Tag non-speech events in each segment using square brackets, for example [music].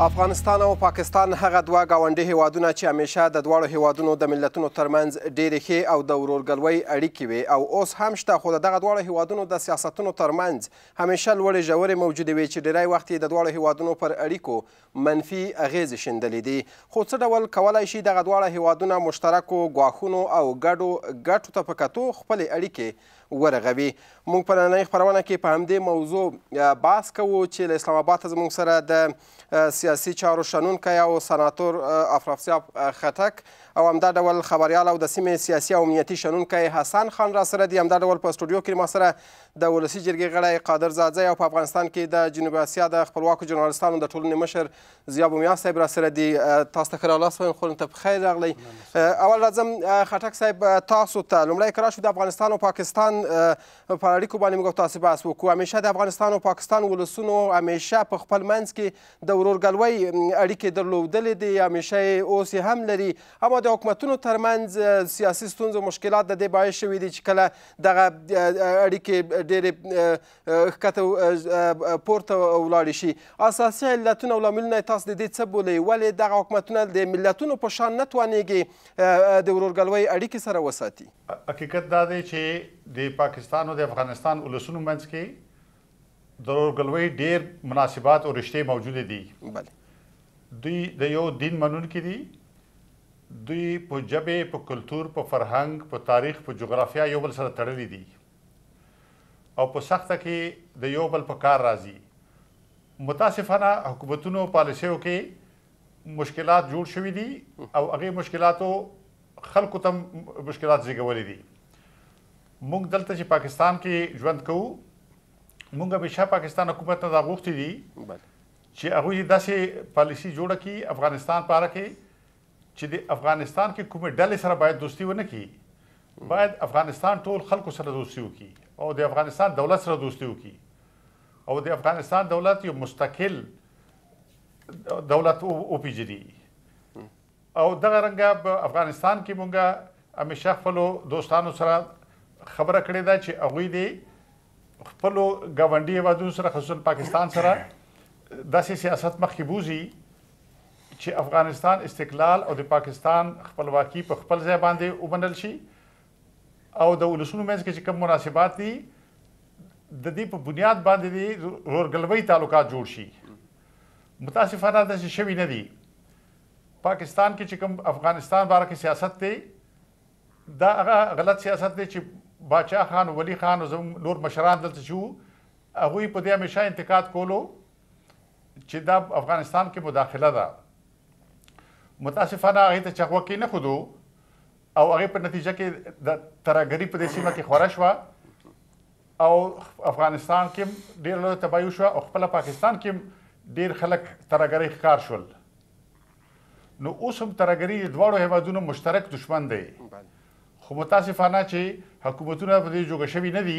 افغانستان او پاکستان هغه دوه گاونډي هیوادونه چې همیشه د دواړو هیوادونو د ملتونو ترمنځ ډېرې ښې او د ورورګلوۍ اړیکې وي او اوس هم شته خو د دغه دواړو هیوادونو د سیاستونو ترمنځ همیشه لوړې ژورې موجودې وي چې ډیری وخت یې د دواړو هیوادونو پر اړیکو منفي اغیزې شیندلې دي خو څه ډول کولی شي دغه دواړه هیوادونه مشترکو ګواښونو او ګډو ګټو ته په کتو خپلې اړیکې ورغوي موږ په نننۍ خپرونه کې په همدې موضوع بحث کوو چې له اسلام آباد زموږ سره د سیاسي چارو شنونکی او سناتور افرافسیاب خټک او همدا ډول خبریال او د سیمې سیاسي او امنیتي شنونکی حسن خان را سره دی همدا ډول په سټوډیو کې ما سره د ولسي جرګې غړی قادر زادزی او په افغانستان کې د جنوب آسیا د خپلواکو ژورنالستانو د ټولنې مشر ضیا بومیا صاحب را سره دی تاسو ته ښه راغلاست وایم خو ته په خیر راغلی اول راځم خټک صاحب تاسو ته تا لومړی کرا شو د افغانستان او پاکستان په اړیکو باندې موږ تاسو بحث وکړو همیشه د افغانستان او پاکستان ولسونو همیشه په خپل منځ کې د ورورګلوۍ اړیکې درلودلې دي همیشه اوس هم لري اما د حکومتونو ترمنځ سیاسي ستونزې او مشکلات د دې باعث شوي دي چې کله دغه اړیکې ډېرې ښکته پورته ولاړې شي اساسي علتونه او لاملونه یې تاسو د دې څه بولئ ولې دغه حکومتونه د ملتونو په شان نه توانیږي د ورورګلوۍ اړیکې سره وساتي حقیقت دا دی چې د پاکستان او د افغانستان ولسونو منځ کې د ورګلوي ډیر مناسبات او رشته موجوده دي بله دوی د یو دین منونکي دي دوی په جبه په کلتور په فرهنګ په تاریخ په جغرافیا یو بل سره تړلي دي او په سخته کې د یو بل په کار راځي متاسفانه حکومتونو پالیسیو کې مشکلات جوړ شوي دي او هغه مشکلاتو خلکو تم مشکلات زیږولې دي موږ دلته چې پاکستان کې ژوند کوو موږ به پاکستان حکومت ته دا غوښتي دي چې هغه داسې پالیسی جوړه کړي افغانستان په اړه کې چې د افغانستان کې کومې ډلې سره باید دوستي ونه کړي باید افغانستان ټول خلکو سره دوستي وکړي او د افغانستان دولت سره دوستي وکړي او د افغانستان دولت یو مستقل دولت او پیجدي او دغه رنګه په افغانستان کې مونږه همیشه خپل دوستانو سره خبره کړې ده چې هغه دی خپل غونډي وادو سره خصوصا پاکستان سره داسې سیاست مخکې بوزي چې افغانستان استقلال او د پاکستان خپلواکي په خپل ځای باندې ومنل شي او د ولسمو مېز کې کوم مناسبات دي د دې په بنیاد باندې د رورګلوي تعلقات جوړ شي متاسفانه د شوی نه دي پاکستان کې چې کوم افغانستان باره کې سیاست دی دا هغه غلط سیاست دی چې باچا خان ولی خان او زم نور مشران دلته شو هغه په دې همیشه انتقاد کولو چې دا افغانستان کې مداخله ده متاسفانه هغه ته چغوه کې نه خودو او هغه په نتیجه کې د ترګری په دې سیمه کې خورا شو او افغانستان کې ډیر لوی تباہي شو او خپل پاکستان کې ډیر خلک ترګری ښکار شول نو اوس هم ترګری دواړو هیوادونو مشترک دشمن دی خو متاسفانه چې حکومتونه په دې جوګه شوي نه دي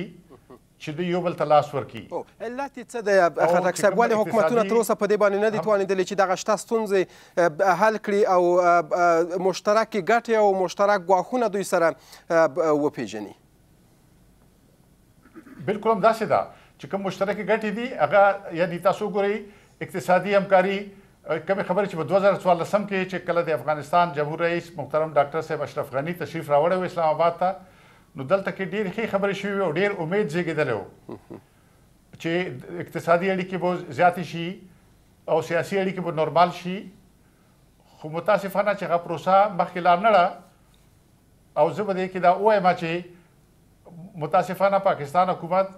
چې دوی یو بل ته لاس ورکړي علت یې څه دی خټک صاحب ولې حکومتونه تراوسه په دې باندې نه دي توانېدلی چې دغه شته ستونزې حل کړي او مشترکې ګټې او مشترک ګواښونه دوی سره وپیژني بلکل هم داسې ده چې کوم مشترکې ګټې دي هغه یعنی تاسو ګورئ اقتصادي همکاري کومه خبره چې په 2014 سم کې چې کله د افغانستان جمهور رئیس محترم ډاکټر صاحب اشرف غنی تشریف راوړی و اسلام آباد ته نو دلته کې ډیر ښه خبرې شوې او ډیر امید زیږیدل وو چې اقتصادي اړیکې به زیات شي او سیاسي اړیکې به نورمال شي خو متاسفانه چې هغه پروسه مخکې لا نه او زه به دې کې دا وایم چې متاسفانه پاکستان حکومت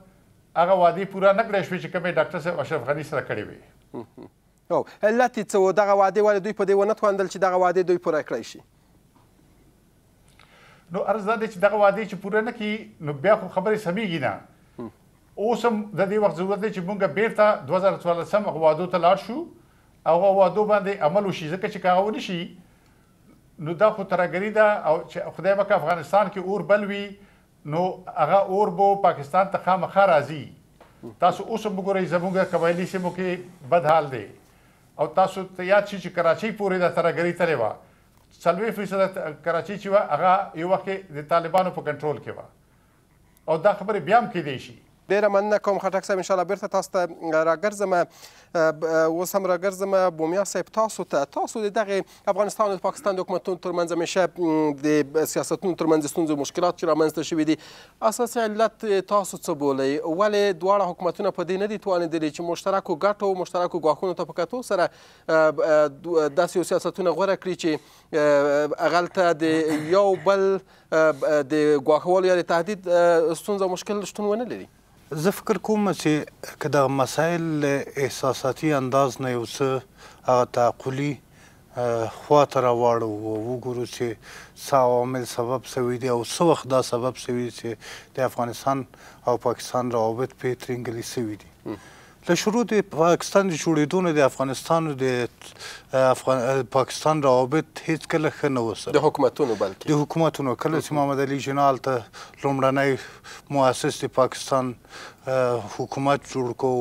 هغه وادي پوره نه کړې شوې چې کومه ډاکټر صاحب اشرف غنی سره کړې وي او علت څه و دغه وعده ولې دوی په دې ونه توندل چې دغه وعده دوی پوره کړی شي نو ارزدا د چې دغه وعده چې پوره نه کی نو بیا خو خبره سمېږي نه اوس هم د دې وخت ضرورت دی چې مونږ بیرته 2014 سم غوادو ته لاړ شو او وعده باندې عمل وشي ځکه چې کاغو نشي نو دا خو ترګری ده او چې خدای پاک افغانستان کې اور بل وی نو هغه اور بو پاکستان ته خامخا راځي تاسو اوس وګورئ زموږ قبایلی سیمو کې بد حال دی او تاسو ته یاد شي چې کراچۍ پورې د ترګری تلې و سلوي فیصد کراچي چې هغه یو وخت د طالبانو په کنټرول کې و او دا خبره بیا هم کې دی شي ډیره مننه کوم خټک صاحب انشاءالله بیرته تاسو ته راګرځم اوس هم راګرځم بومیا صاحب تاسو ته تاسو د دغې افغانستان او پاکستان د حکومتونو ترمنځ همیشه د سیاستونو ترمنځ ستونزې او مشکلات چې رامنځته شوي دي اساسي علت تاسو څه بولئ ولې دواړه حکومتونه په دې نه دي توانېدلي چې مشترکو ګټو مشترکو ګواښونو ته په کتو سره داسې سیاستونه غوره کړي چې هغلته د یو بل د ګواښولو یا د تهدید ستونزه او مشکل شتون ونه لري زه فکر کوم چې کدا مسائل احساساتي انداز نه یو څه هغه تعقلی خوا ته راوړو وګورو چې څه عوامل سبب سوي دي او څه وخت دا سبب سوي چې د افغانستان او پاکستان روابط پې ترنګلي سوي دي د شروع د پاکستان د جوړېدو نه د افغانستان د افغان پاکستان روابط هیڅ کله ښه نه وسه د حکومتونو بلکې د حکومتونو کله چې محمد علي جناح ته لومړنی مؤسس د پاکستان حکومت جوړ کو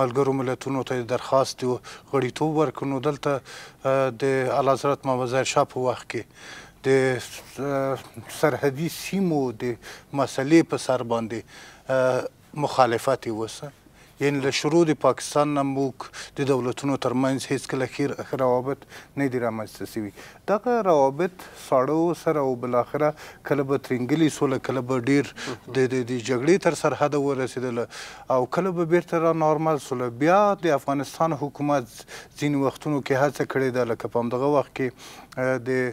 ملګرو ملتونو ته درخواست و غړیتوب ورکړو دلته د اعلی حضرت محمد ظاهر شاه په وخت کې د سرحدي سیمو د مسلې په سر باندې مخالفت وسه یعنی له شروع د پاکستان نه موږ د دولتونو ترمنځ هیڅکله خیر ښه روابط نه دي رامنځته سوي دغه روابط ساړه سره او بالاخره کله به ترینګلي سوله کله به ډیر د جګړې تر سرحده ورسېدله او کله به بیرته را نارمل سوله بیا د افغانستان حکومت ځینې وختونو کې هڅه کړې ده لکه په همدغه وخت کې د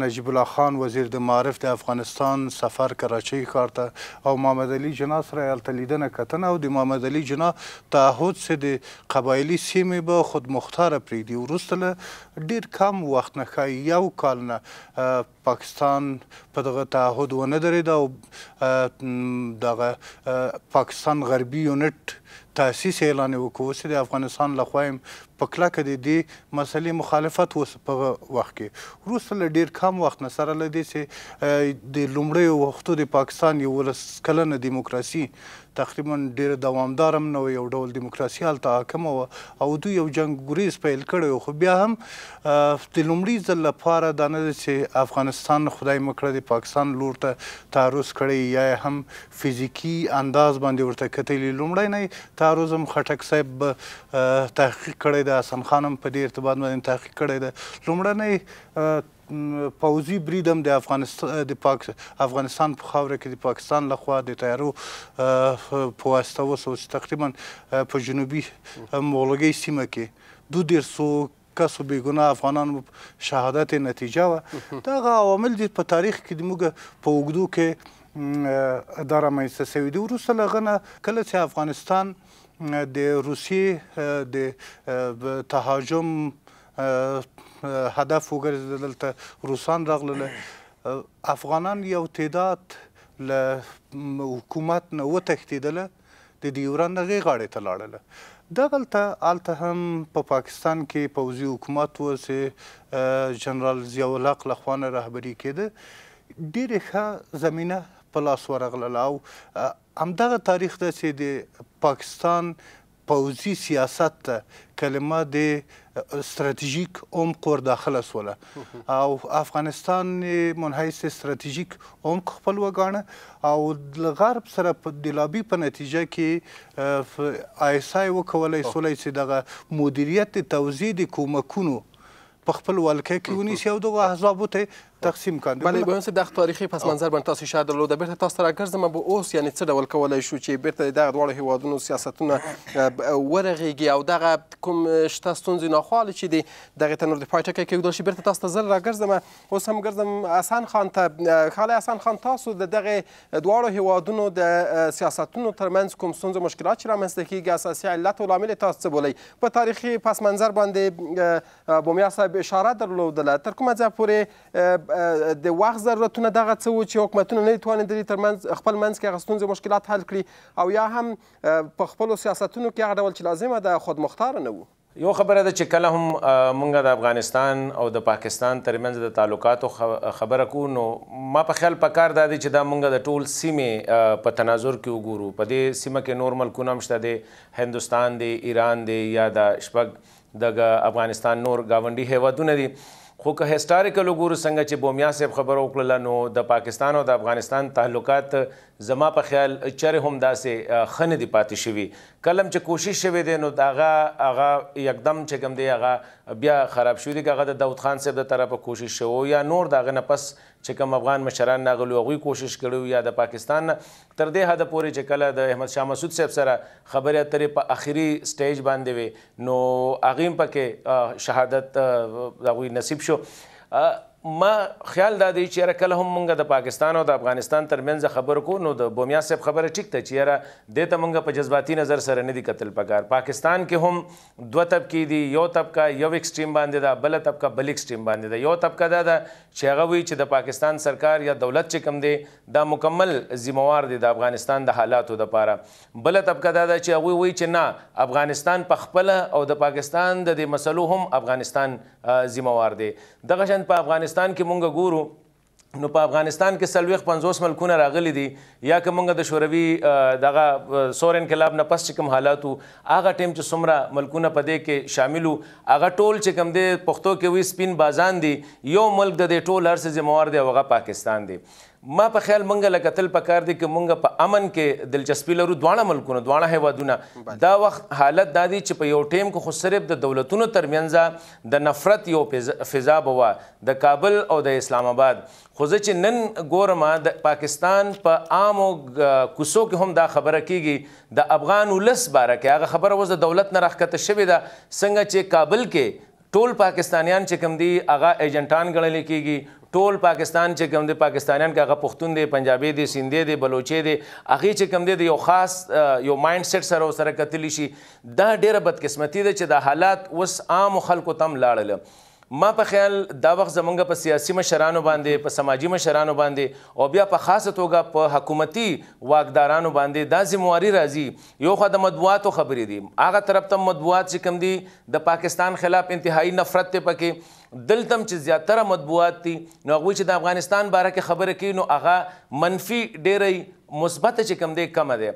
نجیب الله خان وزیر د معارف د افغانستان سفر کراچۍ ښار ته او محمد علي جنا سره هلته لیدنه کتنه او د محمد علي جنا تعهد سه د قبایلي سیمې به خود مختاره پرېږدي وروسته له ډېر کم وخت نه ښایي یو کال نه پاکستان په دغه تعهد ونه درېد او دغه پاکستان غربي یونټ تاسیس اعلان وکړ چې د افغانستان لخوا هم په کلکه د دې مسلې مخالفت اوس په وخت کې وروسته له ډېر کم وخت نه سره له دې چې د لومړیو وختو د پاکستان یولس کلنه دیموکراسي تقریبا ډېر دوامدار هم نه یو ډول دیموکراسي هلته حاکمه وه او دوی یو جنګ ګریز پیل کړی و خو بیا هم د لومړي ځل لپاره دا نه ده چې افغانستان خدای مکړه د پاکستان لور ته تعرض کړی یا هم فزیکي انداز باندې ورته کتلي لومړی نه تعرض هم خټک صاحب تحقیق کړی کړی ده حسن خان هم په دې ارتباط باندې تحقیق کړی ده لومړنی پوزي بریدم د افغانستان د پاک افغانستان په خاوره کې د پاکستان لخوا د تیارو په واسطه وسو تقریبا په جنوبي مغلګي سیمه کې دو ډیر سو کسو بیګونه افغانان شهادت نتیجه و دا عوامل دي په تاریخ کې د موږ په وګدو کې اداره مې سوي دي ورسره لغنه کله چې افغانستان د روسیې د تهاجم هدف وګرځېدل دلته روسان راغلل افغانان یو تعداد له حکومت نه وتښتېدله د ډیورند هغې غاړې ته لاړله دغلته هلته هم په پا پاکستان کې پوځي حکومت و چې جنرال ضیاءالحق له خوا نه رهبري کېده ډېرې ښه زمینه په لاس ورغلل او همدغه تاریخ ده چې د پاکستان پوځي سیاست ته کلمه د استراتیژیک عمق ور داخله سوله او افغانستان منحیث استراتیژیک عمق خپل وګاڼه او غرب سره په دلابي په نتیجه کې آی اس آی وکولای سولی چې دغه مدیریت توزیع د کومکونو په خپل ولکه کې ونیسي او دغه احزابو ته تقسیم کاندید بله به د تاریخي پس منظر باندې تاسو شاهد درلود بیرته تاسو ته راګرځم به اوس یعنی څه ډول کولای شو چې بیرته دغه دواړو هیوادونو سیاستونه ورغېږي او دغه کوم شته ستونزې ناخواله چې دي دغه تنور د پای ټکی کېږدل شي بیرته تاسو ته زر راګرځم اوس هم ګرځم حسن خان ته خاله حسن خان تاسو د دغه دواړو هیوادونو د سیاستونو ترمنځ کوم ستونزې مشکلات چې رامنځته کېږي اساسي علت او لامل تاسو څه بولئ په تاریخي پس منظر باندې بومیا صاحب اشاره درلودله تر کومه ځای پورې د وخت ضرورتونه دغه څه وو چې حکومتونه نه توانېدلې تر منځ خپل منځ کې هغه ستونزې مشکلات حل کړي او یا هم په خپلو سیاستونو کې هغه ډول چې لازمه ده خودمختاره نه وو یو خبره ده چې کله هم مونږ د افغانستان او د پاکستان ترمنځ د تعلقاتو خبره کو نو ما په خیال پکار دا دی چې دا مونږ د ټول سیمې په تناظر کې وګورو په دې سیمه کې نور ملکونه هم شته دی هندوستان دی ایران دی یا د شپږ د افغانستان نور ګاونډي هیوادونه دي خو که هیستوریکل وګورو څنګه چې بومیا صاحب خبره وکړله نو د پاکستان او د افغانستان تعلقات زما په خیال چر هم داسې خنه دی پاتې شوی کلم چې کوشش شوی دی نو داغه هغه یکدم چې کوم دی هغه بیا خراب شو دی هغه د داوود خان صاحب د طرفه کوشش شو یا نور داغه نه پس چې کوم افغان مشران ناغلو هغه کوشش کړو یا د پاکستان تر دې حد پورې چې کله د احمد شاه مسعود صاحب سره خبره اترې په اخري سټیج باندې وي نو هغه پکې شهادت دغه نصیب شو ما خیال دا دی چې کله هم مونږ د پاکستان او د افغانستان ترمنځ خبر کو نو د بومیا صاحب خبره ټیک ته چې را د ته مونږ په جذباتي نظر سره نه دی قتل پکار پاکستان کې هم دوه طبقې دي یو طبقه یو اکستریم باندې دا بل طبقه بل اکستریم باندې دا یو طبقه دا ده چې هغه وی چې د پاکستان سرکار یا دولت چې کوم دی دا مکمل ذمہوار دی د افغانستان د حالاتو د پاره بل طبقه دا ده چې هغه وی چې نه افغانستان په خپل او د پاکستان د دې مسلو هم افغانستان ذمہوار دی دغه شان په افغانستان افغانستان کې مونږ ګورو نو په افغانستان کې سلويخ 50 ملکونه راغلي دي یا که مونږ د شوروي دغه سور انقلاب نه پس کوم حالاتو هغه ټیم چې څومره ملکونه پدې کې شاملو هغه ټول چې کوم دي پښتو کې وی سپین بازان دي یو ملک د دې ټول هر څه ذمہوار دی هغه پاکستان دی ما په خیال مونږه لکه تل په کار دی چې مونږ په امن کې دلچسپي لرو دواړه ملکونه دواړه هیوادونه دا وخت حالت دا دی چې په یو ټیم کې خو صرف د دولتونو ترمنځ د نفرت یو فضا به وه د کابل او د اسلام آباد خو زه چې نن ګورم د پاکستان په پا عامو کوڅو کې هم دا خبره کیږي د افغان ولس باره کې هغه خبره اوس د دولت نه راښکته شوې ده څنګه چې کابل کې ټول پاکستانیان چې کوم دي هغه ایجنټان ګڼل کیږي ټول پاکستان چې کوم دی پاکستانیان که هغه پښتون دی پنجابي دی سندی دی بلوچي دی هغې چې کوم دی د یو خاص یو مایند سیټ سره سره کتلی شي دا ډیره بدقسمتي ده چې دا حالات اوس عامو خلکو ته هم لاړله ما په خیال دا وخت زمونږ په سیاسي مشرانو باندې په سماجي مشرانو باندې او بیا په خاصه توګه په حکومتي واکدارانو باندې دا ذمہواري راځي یو خو د مطبوعاتو خبرې دي هغه طرف ته مطبوعات چې کوم دي د پاکستان خلاف انتهایی نفرت ته پکې دلته چې زیاتره مطبوعات دي نو هغوی چې د افغانستان باره کې خبره کوي نو هغه منفي ډېری مثبته چې کم دی کمه دی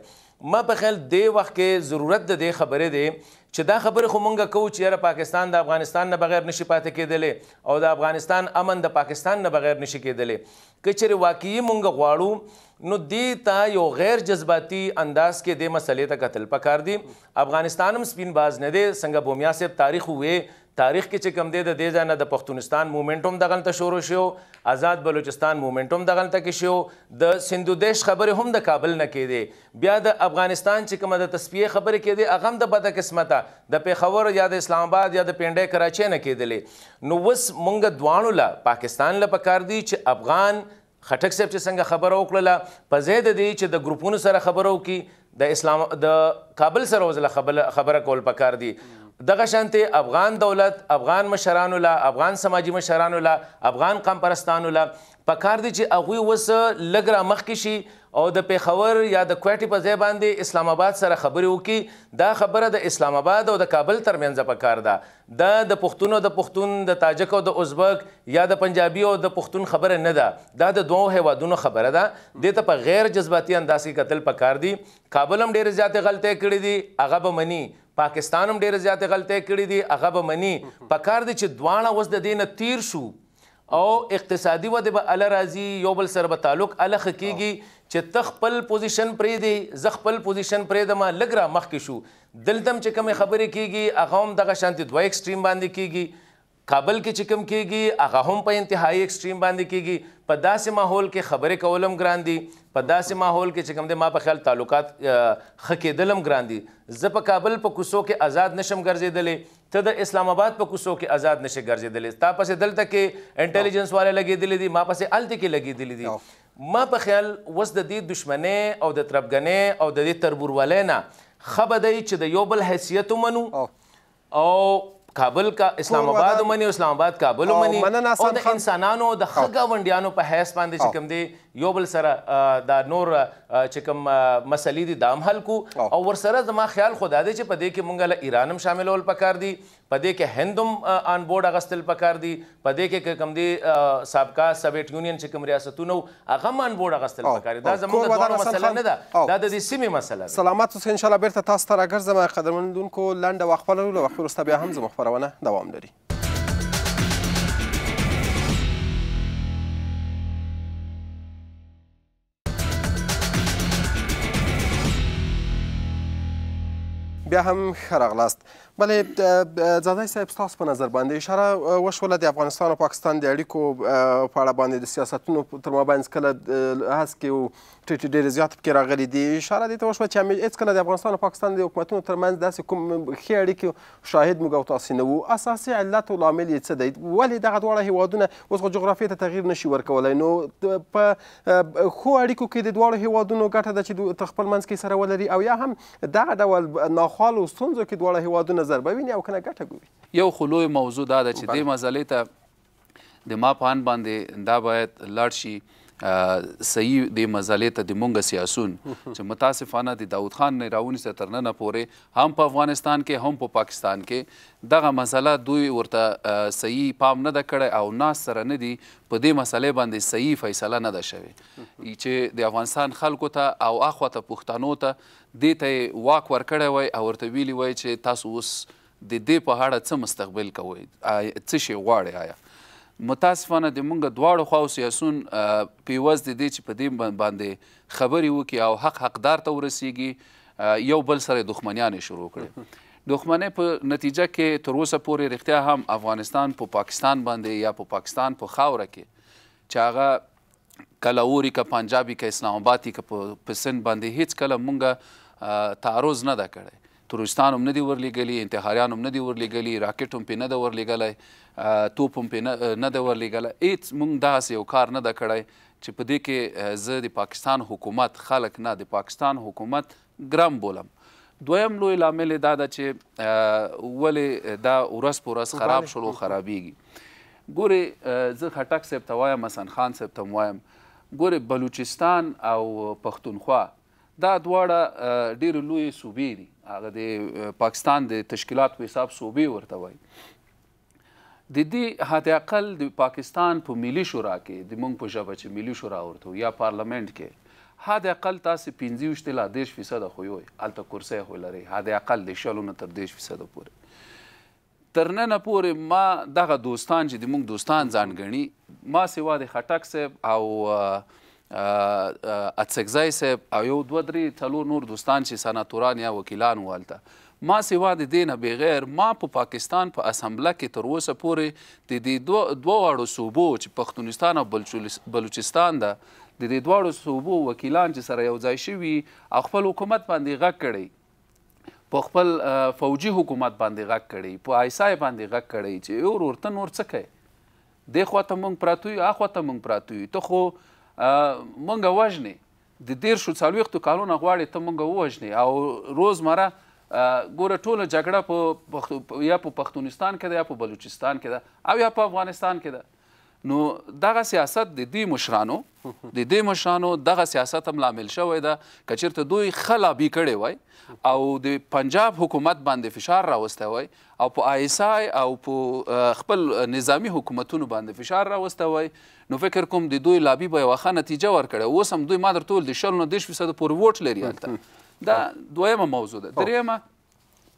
ما په خیال دې وخت کې ضرورت د دې خبرې دی چې دا خبرې خو مونږ کوو چې یاره پاکستان د افغانستان نه بغیر نشي پاتې کېدلی او د افغانستان امن د پاکستان نه بغیر نشي کېدلی که چېرې واقعي مونږ غواړو نو دې ته یو غیر جذباتي انداز کې دې مسلې ته کتل پکار دي افغانستان هم سپین باز نه دی څنګه بومیا صاحب تاریخ وویې تاریخ کې چې کم دی د دې ځانه د پښتونستان موومېنټ هم دغلته شروع شو آزاد بلوچستان موومېنټ هم دغلته کې شو د سندودیش خبرې هم د کابل نه کېدې بیا د افغانستان چې کومه د تصفیه خبرې کېدې هغه هم د بدقسمته د پیښور یا د اسلام آباد یا د پینډۍ کراچۍ نه کېدلې نو اوس مونږ دواړو له پاکستان له پکار دي چې افغان خټک صاحب چې څنګه خبره وکړله په ځای د دې چې د ګروپونو سره خبره وکړي د اسلام د کابل سره وزله خبره کول پکار دي دغه شانته افغان دولت افغان مشرانو لا افغان سماجی مشرانو لا افغان قام پرستانو لا پکار دي چې هغه وس لګرا مخکې شي او د پیښور یا د کوټې په ځای باندې اسلام آباد سره خبرې وکي دا خبره د اسلام آباد او د کابل ترمنځ پکار ده دا د پښتون او د پښتون د تاجک او د ازبک یا د پنجابي او د پښتون خبره نه ده دا د دوو هیوادونو خبره ده د ته په غیر جذباتي انداز کې قتل پکار دي کابل هم ډېر زیاتې غلطۍ کړې دي هغه به مني پاکستان هم ډېر زیاته غلطۍ کړې دي هغه به مني پکار دی چې دواړه اوس د دې نه تیر شو او اقتصادي وده به ال راځي یو بل سره به تعلق ال خکېږي چې ته خپل پوزیشن پرې دی زه خپل پوزیشن پرې دم لګرا مخ کې شو دلدم چې کوم خبرې کیږي هغه هم دغه شانتي دوه اکستریم باندې کیږي کابل کې چې کوم کېږي هغه هم په انتهایی اکسټریم باندې کېږي په داسې ماحول کې خبرې کولم ګران دي په داسې ماحول کې چې کوم دی ما په خیال تعلقات ښه کېدلم ګران دي زه په کابل په کوڅو کې آزاد نشم ګرځېدلی ته د اسلام آباد په کوڅو کې آزاد نشي ګرځېدلې تا پسې دلته کې انټیلیجنس والے لګېدلې دي ما پسې هلته کې لګېدلې دي ما په خیال اوس د دې دشمنۍ او د تربګنۍ او د دې تربورولۍ نه ښه به دی چې د یو بل حیثیت ومنو او کابل کا اسلام آباد ومني اسلام آباد کابل ومني او د انسانانو د خګاونډیانو په حیث باندې چې کوم دی یو بل سره د نور چې کوم مسلې دي د عام حل کو او ور سره زما خیال خدا دی چې په دې کې مونږ له ایران هم شاملول پکار دي پدې کې هندم آن بورډ اغستل پکار دي پدې کې کوم دي سابقا سوویت یونین چې کوم ریاستونه هغه مان بورډ اغستل پکار دي دا زموږ د دوه مسله نه ده دا د دې سیمې مسله ده سلامات اوس ان شاء الله بیرته تاسو ته راګرځم قدرمنونکو لنډه وقفه لرو له وقفې وروسته بیا هم زموږ خپرونه دوام لري بیا هم خرغلاست بلې زادای صاحب تاسو په نظر باندې اشاره وشوله د افغانستان او پاکستان د اړیکو په اړه باندې د سیاستونو تر مابین کله هڅ کې او ټیټ ډېر زیات پکې راغلي دي اشاره دې ته وشوه چې هیڅ کله د افغانستان او پاکستان د حکومتونو ترمنځ داسې کوم ښې اړیکې شاهد موږ او تاسو نه وو اساسي علت او لامل یې څه دی ولې دغه دواړه هیوادونه اوس خو جغرافیې ته تغییر نشي ورکولی نو په ښو اړیکو کې د دواړو هیوادونو ګټه ده چې خپل منځ کې سره ولري او یا هم دغه ډول ناخو تاوتریخوالو ستونزو کې دواړه هیوادونه ضربه ویني او کنه ګټه ګوري یو خو لوی موضوع دا ده چې دې مسلې ته د ما په اند باندې دا باید لاړ شي صحیح د مزالې ته د مونږ سیاسون چې متاسفانه د داوود خان نه راونی تر نن پورې هم په افغانستان کې هم په پاکستان کې دغه مسله دوی ورته صحیح پام نه ده کړی او ناس سره نه دي په دې مسلې باندې صحیح فیصله نه ده شوې چې د افغانستان خلکو ته او اخوا ته پښتنو ته دې ته واک ورکړی وای او ورته ویلي وای چې تاسو اوس د دې په اړه څه مستقبل کوئ څه شی غواړئ آیا متاسفانه د مونږ دواړو خواو سیاسون پیوز د دې چې په دې باندې خبرې وکړي او حق حقدار ته ورسیږي یو بل سره دښمنیانې شروع کړي دښمنۍ په نتیجه کې تر اوسه پورې رښتیا هم افغانستان په پاکستان باندې یا په پاکستان په خاوره کې چې هغه کله اوري که پنجابي که اسلام آبادي که په سند باندې هیڅ کله مونږ تعرض نه ده کړی تروریستان هم نه دي ورلېږلي انتحاریان هم نه دي ورلېږلي راکټ هم پې نه ده ورلېږلی توپ هم پې نه ده ورلېږلی هېڅ موږ داسې یو کار نه ده کړی چې په دې کې زه د پاکستان حکومت خلک نه د پاکستان حکومت ګرم بولم دویم لوی لامل دا ده چې ولې دا ورځ په ورځ خراب شلو خرابېږي ګورې زه خټک صاحب ته وایم حسن خان صاحب ته وایم ګورې بلوچستان او پښتونخوا دا دواړه ډېر لوی صوبې دي هغه د پاکستان د تشکیلات په حساب صوبې ورته وایي د دې حد اقل د پاکستان په پا ملي شورا کې د موږ په ژبه چې ملي شورا ورته یا پارلمنت کې حد اقل تاسو 25 تل 10 فیصد خو یو الته کرسي خو لري حد اقل د شلونه تر 10 فیصد پورې تر نن پورې ما دغه دوستان چې د موږ دوستان ځان غني ما سیوا د خټک صاحب او اڅکزای صاحب او یو دوه درې څلور نور دوستان چې سناتوران یا وکیلان والته ما سیوا د دینه بغیر ما په پاکستان په اسمبله کې تر اوسه پورې د دې دوه واړو صوبو چې پښتونستان او بلوچستان ده د دې دواړو صوبو وکیلان چې سره یو ځای شوي خپل حکومت باندې غږ کړی په خپل فوجي حکومت باندې غږ کړی په آیسای باندې غږ کړی چې یو ورته نور څه کوي د خواته مونږ پراتوي اخواته مونږ پراتوي ته خو مونږ وژنې د دیرشو څلوېښتو کالونه غواړې ته مونږ ووژنې او روزمره ګوره ټوله جګړه په یا په پښتونستان کې ده یا په بلوچستان کې ده او یا په افغانستان کې ده نو دغه سیاست د دې مشرانو د دې مشرانو دغه سیاست هم لامل شوی ده که چېرته دوی ښه لابي کړی وای او د پنجاب حکومت باندې فشار راوستی وای او په آی اس آی او په خپل نظامی حکومتونو باندې فشار راوستی وای نو فکر کوم د دوی لابي به یوه ښه نتیجه ورکړې اوس هم دوی ما در ټول د شلو نه دېرش فیصده پورې ووټ لري هلته دا دویمه موضوع ده دریمه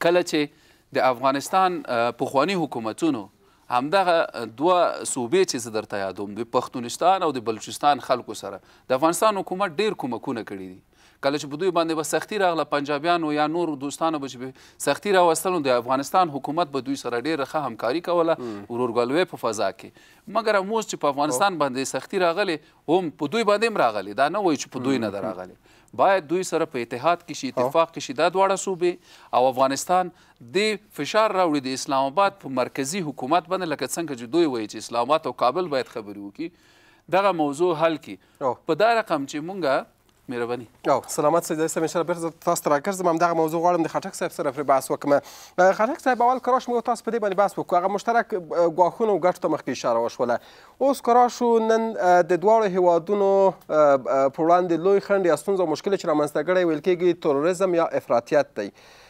کله چې د افغانستان پخوانی حکومتونو همدغه دوه صوبې چې زه درته یادوم د پښتونستان او د بلوچستان خلکو سره د افغانستان حکومت ډیر کومکونه کړي دي کله چې په دوی باندې به سختی راغله پنجابیانو یا نور دوستانو به چې سختی راوستل د افغانستان حکومت به دوی سره ډېره ښه همکاري کوله ورورګلوۍ په فضا کې مګر اموس چې په افغانستان باندې سختی راغلې هم په دوی باندې هم راغلې دا نه وایي چې په دوی نه ده راغلې باید دوی سره په اتحاد کې شي اتفاق کې شي دا دواړه صوبې او افغانستان د فشار راوړي د اسلام آباد په مرکزی حکومت باندې لکه څنګه چې دوی وایي چې اسلام آباد او کابل باید خبرې وکړي دغه موضوع حل کړي په دا رقم چې مونږه مهرباني او سلامت سید سم انشاء الله بیرته تاسو ته راګرځم همدغه موضوع غواړم د خټک صاحب سره پرې بحث وکړم خټک صاحب اول کرا شو تاسو په دې باندې بحث وکړو هغه مشترک ګواښونه او ګټو ته مخکې اشاره وشوله اوس کرا شو نن د دواړو هیوادونو په وړاندې لوی خنډ یا ستونزه او مشکل چې رامنځته کړی ویل کېږي تروریزم یا افراطیت دی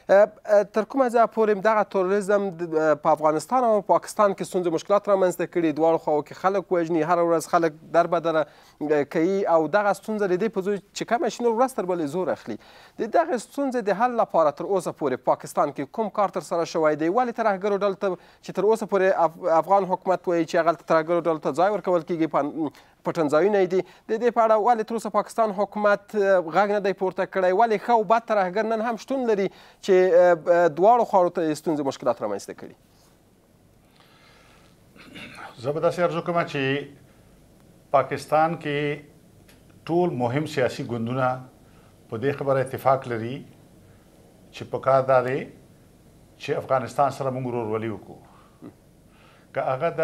تر کومه ځایه پورې دغه توریزم په افغانستان او پاکستان کې ستونزې مشکلات رامنځته کړي دواړو خواو کې خلک وژني هره ورځ خلک در بدره کوي او دغه ستونزه د دې په زور چې کمه شي نور ورځ تر بلې زور اخلي د دغه ستونزې د حل لپاره تر اوسه پورې پاکستان کې کوم کار تر سره شوی دی ولې ترهګرو ډلو ته چې تر اوسه پورې افغان حکومت وایي چې هغلته ترهګرو ډلو ته ځای ورکول کېږي پټنځایونه دي د دې په اړه ولې تر اوسه پاکستان حکومت غږ نه دی پورته کړی ولې ښه او بد ترهګر نن هم شتون لري چې دواړو خواړو ته ستونزې مشکلات رامنځته کړي زه به داسې ارزو کوم چې پاکستان کې ټول مهم سیاسي ګوندونه په دې خبره اتفاق لري چې په کار داري چې افغانستان سره موږ ورورولي وکړو که هغه د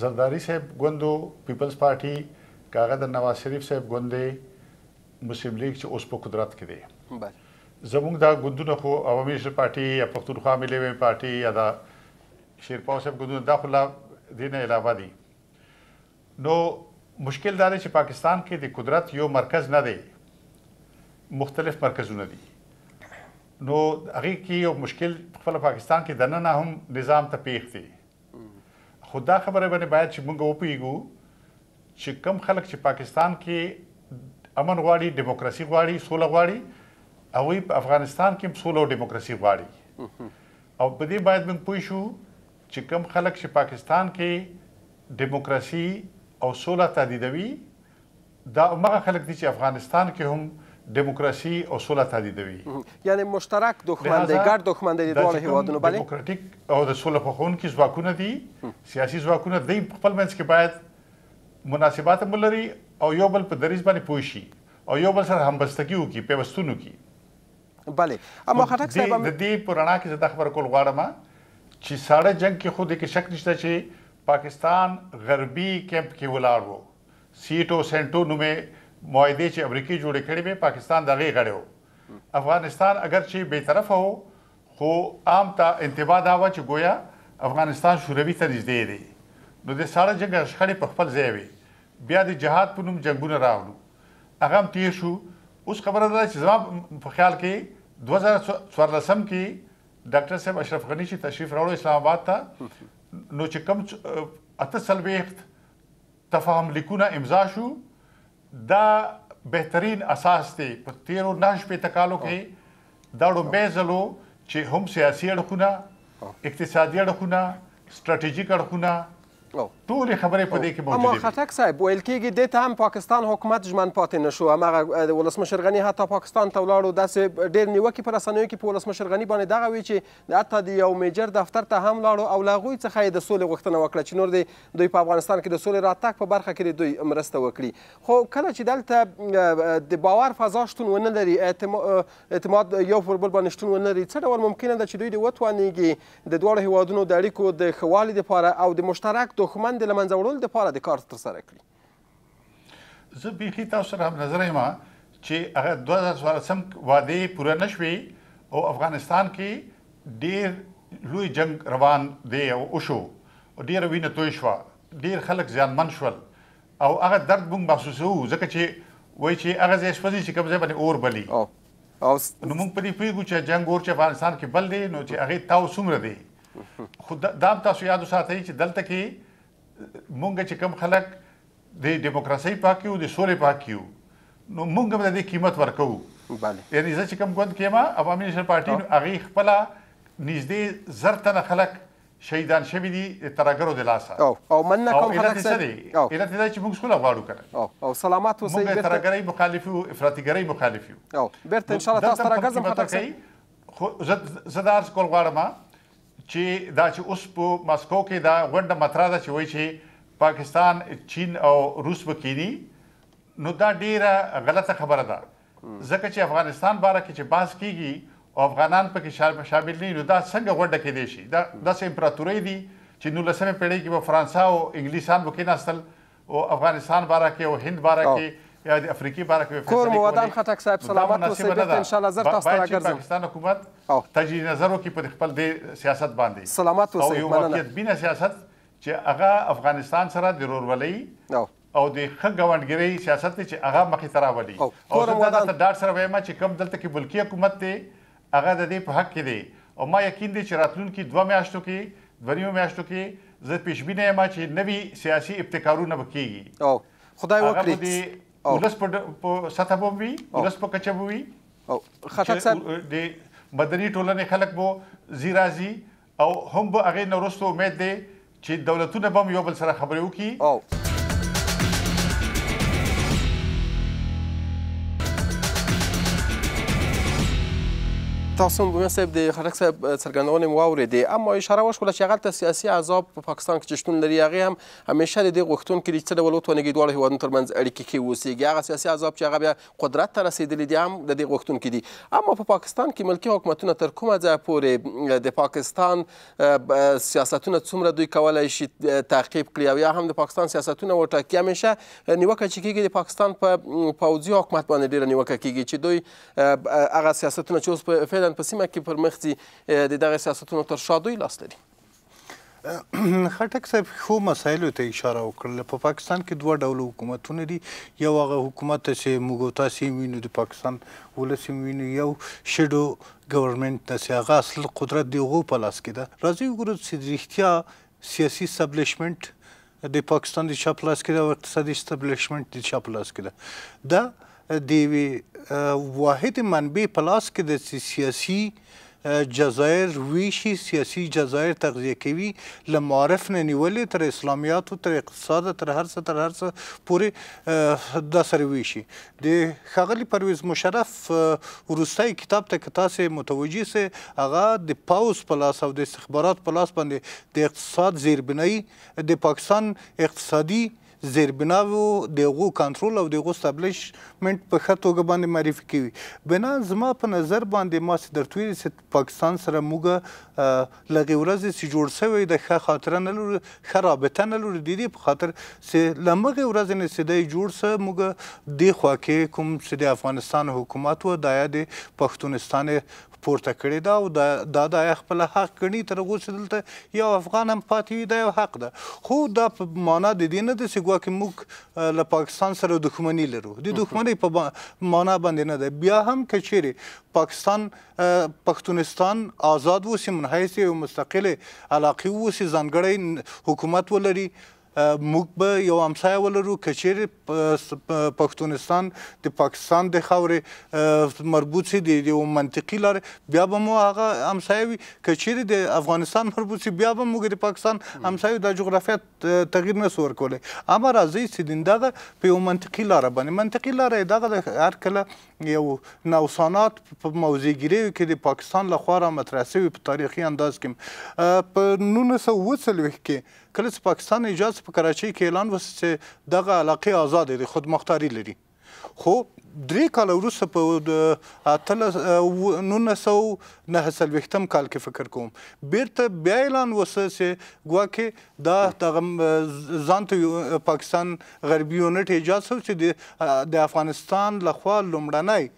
زرداری صاحب ګوندو پیپلز پارټي کاغه د نواز شریف صاحب ګوندې مسلم لیگ چې اوس په قدرت کې دی زمونږ دا ګوندونه خو عوامي شر پارټي یا پښتونخوا ملي وی پارټي یا دا شیرپاو صاحب ګوندونه دا خو لا دینه علاوه دي نو مشکل دا دی چې پاکستان کې د قدرت یو مرکز نه دی مختلف مرکزونه دي نو هغه کې یو مشکل خپل پاکستان کې دننه هم نظام ته پیښ دی خو دا خبره باندې باید چې موږ وپیګو چې کم خلک چې پاکستان کې امن غواړي دیموکراسي غواړي سوله غواړي او په افغانستان کې سوله او دیموکراسي غواړي او په دې باید موږ پوه شو چې کم خلک چې پاکستان کې دیموکراسي او سوله تهدیدوي دا هغه خلک دي چې افغانستان کې هم دیموکراسي اصول تهدیدوي یعنی مشترک دښمن دی ګډ دښمن دی د دواړو هیوادونو بلې دیموکراتیک او د سوله خوونکي ځواکونه دي سیاسي ځواکونه د خپل منځ کې باید مناسبات ملري او یو بل په دریض باندې پوه شي او یو بل سره همبستګي وکړي پیوستون وکړي بلې اما خټک صاحب د دې پرانا کې زه خبر کول غواړم چې ساړه جنگ کې خو د کې شک نشته چې پاکستان غربي کیمپ کې ولاړ وو سیټو سنټو نومه معاهده چې امریکای جوړې کړې وې پاکستان د غي غړیو افغانستان اگر چې به طرفه وو خو عام ته انتباه دا و چې گویا افغانستان شوروي ته نږدې دی نو د ساړه جنگ شخړې په خپل ځای وي بیا د جهاد په نوم جنگونه راغلو هغه هم تیر شو اوس خبره ده چې زما په خیال کې 2014 کې ډاکټر صاحب اشرف غنی چې تشریف راوړ اسلام آباد ته نو چې کم اته سلويخت تفاهم لیکونه امضا شو دا بهترین اساس دی په تیرو ناش په تکالو کې دا لومبه زلو چې هم سیاسي اړخونه اقتصادي اړخونه ستراتیژیک اړخونه ټول خبرې په دې کې موجوده اما خټک صاحب ویل کېږي دې ته هم پاکستان حکومت ژمن پاتې نشو هماغه ولسمشر غني حتی پاکستان ته ولاړو داسې ډېر نیوکې په رسنیو کې په ولسمشر غني باندې دغه وی چې حتی د یو میجر دفتر ته هم لاړو او له هغوی څخه یې د سولې غوښتنه وکړه چې نور دی دوی په افغانستان کې د سولې راتګ په برخه کې دوی مرسته وکړي خو کله چې دلته د باور فضا شتون ونه لري اعتماد یو پر بل باندې شتون ونه لري څه ډول ممکنه ده چې دوی وتوانیږي د دواړو هیوادونو د اړیکو د ښه والي لپاره او د مشترک دښمن ځان د له منځه وړلو دپاره د کار ترسره کړي زه بیخي تاسو سره هم نظر یم چې هغه دوه زره څوارلسم وعدې پوره نه شوې او افغانستان کې ډېر لوی جنگ روان دی او وشو ډېر وینه توی شوه ډېر خلک زیانمن شول او هغه درد موږ محسوسو ځکه چې وای چې هغه ځای شپه چې کوم ځای باندې اور بلی او نو موږ په دې پیګو چې جنگ اور چې افغانستان کې بل دی نو چې هغه تاو سومره دی خو دا تاسو یاد وساتئ چې دلته کې مونږ چې کم خلک د دیموکراسۍ پاکیو د سولې پاکیو نو مونږ به د قیمت ورکو بله یعنی زه چې کم ګوند کېما عوامي نشر پارټي هغه خپل نږدې زر تنه خلک شهیدان شوی دي ترګرو د لاسه او او من نه کوم خلک سره او اله ته چې موږ سکول غواړو کړ او او سلامات وسې موږ ترګري مخالفو افراطیګري مخالفو او بیرته ان شاء الله تاسو ترګرزم خطر کوي زه زدار سکول غواړم چې دا چې اوس په مسکو کې دا غونډه مطرح ده چې وایي چې پاکستان چین او روس وکینی نو دا ډیره غلطه خبره ده ځکه چې افغانستان باره کې چې باس کیږي او افغانان پکې شامل نه نو دا څنګه غونډه کې دی شي دا د امپراتوري دي چې نو لسمه پیړۍ کې په فرانسا او انګلیسان وکیناستل او افغانستان باره کې او هند باره کې یا د افریقي باره کې کور مو ودان خټک صاحب سلامت اوسئ بیرته ان شاء الله زر تاسو ته راګرځم پاکستان حکومت تجدید نظر وکړي په خپل د سیاست باندې سلامت اوسئ مننه او یو واقعیت بینه سیاست چې هغه افغانستان سره د رورولۍ او د خګوندګری سیاست چې هغه مخې ته راولي او دا د ډاټ سره وایم چې کم دلته کې ملکی حکومت دی هغه د دې په حق کې دی او ما یقین دی چې راتلونکي دوه میاشتو کې دریو میاشتو کې زه پیشبینه یم چې نوي سیاسي ابتکارونه وکړي خدای وکړي ولس په سطح به وي ولس په کچه به وي او خطاک صاحب د مدني ټولنې خلک به زی راځي او هم به هغې نه وروسته امید دی چې دولتونه به هم یو بل سره خبرې وکړي تاسو هم صاحب د خټک صاحب څرګندونې مو واورېدې اما اشاره وشوله چې هغلته سیاسي عذاب په پاکستان کې چې شتون لري هغې هم همیشه د دې غوښتونکي دي چې څه ډول وتوانېږي دواړو هېوادونو تر منځ اړیکې کې واوسېږي هغه سیاسي عذاب چې هغه بیا قدرت ته رسېدلي دي هم د دې غوښتونکي دي اما په پاکستان کې ملکي حکومتونه تر کومه ځایه پورې د پاکستان سیاستونه څومره دوی کولی شي تعقیب کړي او یا هم د پاکستان سیاستونه وټاکي همیشه نیوکه چې کېږي د پاکستان په پا پوځي حکومت باندې ډېره نیوکه کېږي چې دوی هغه سیاستونه چې اوس په میدان په سیمه کې پرمخ ځي د دغه سیاستونو تر شا دوی لاس لري خټک صاحب خو مسایلو ته اشاره وکړل په پاکستان کې دوه ډول حکومتونه دي یو هغه حکومت چې موږ او تاسو وینو د پاکستان ولس وینو یو شډو ګورنمنت د هغه اصل قدرت دی غو په لاس کې ده راځي وګورو چې رښتیا سیاسي سبلیشمنت د پاکستان د چپ لاس کې ده او اقتصادي سبلیشمنت د چپ لاس کې ده دا د یوې واحد منبع په لاس کې د سیاسي جزایر ویشي سیاسي جزایر تغذیه کوي له معارف نه نیولې تر اسلامیاتو تر اقتصاد تر هر څه تر هر څه پورې دا سره ویشي د ښاغلي پرویز مشرف وروستی کتاب ته که تاسې متوجه سئ هغه د پاوز په لاس او د استخبارات په لاس باندې د اقتصاد زیربنایي د پاکستان اقتصادي زیربناوو د غو کنټرول او د غو سټابلیشمنت په خټوګه باندې معرفي کوي بنا زما په نظر باندې ما درتوی چې پاکستان سره موږ لغه ورځ چې جوړ شوی د ښه خاطر نه لور خرابته نه لور د دې په خاطر چې لمغه ورځ نه سیدای جوړ سه موږ د خواکه کوم چې د افغانستان حکومت و دایا د پښتونستان پورته کړې ده او دا دا خپل حق ګڼي تر هغو چې دلته یو افغان هم پاتې وي دا یو حق ده خو دا په معنا د دې نه ده چې ګواکې موږ له پاکستان سره دښمني لرو د دښمنۍ په معنا باندې نه ده بیا هم که چیرې پاکستان پښتونستان آزاد وسي منحیث یو مستقل علاقې وسي ځانګړی حکومت ولري موږ به یو امسای ولرو کچېر پښتونستان د پاکستان د خاورې مربوط سي د یو منطقي لار بیا به مو هغه امسایوي کچېر د افغانستان مربوط سي بیا به موږ د پاکستان امسایو د جغرافیت تغییر نه سور کولی اما راځي چې دنده په یو منطقي لار باندې منطقي لار دغه هر کله یو نوسانات په موزیګریو کې د پاکستان لخوا را مطرح شوی په تاریخي انداز کې په 1940 کې کله چې پاکستان ایجاز په پا کراچۍ کې اعلان وسه چې دغه علاقه آزاد دي خود مختاری لري خو درې کال وروسته په اتل نونسو نه سل وختم کال کې فکر کوم بیرته بیا اعلان وسه چې ګوا کې دا دغه ځان ته پاکستان غربي یونټ ایجاد شو چې د افغانستان لخوا لومړنی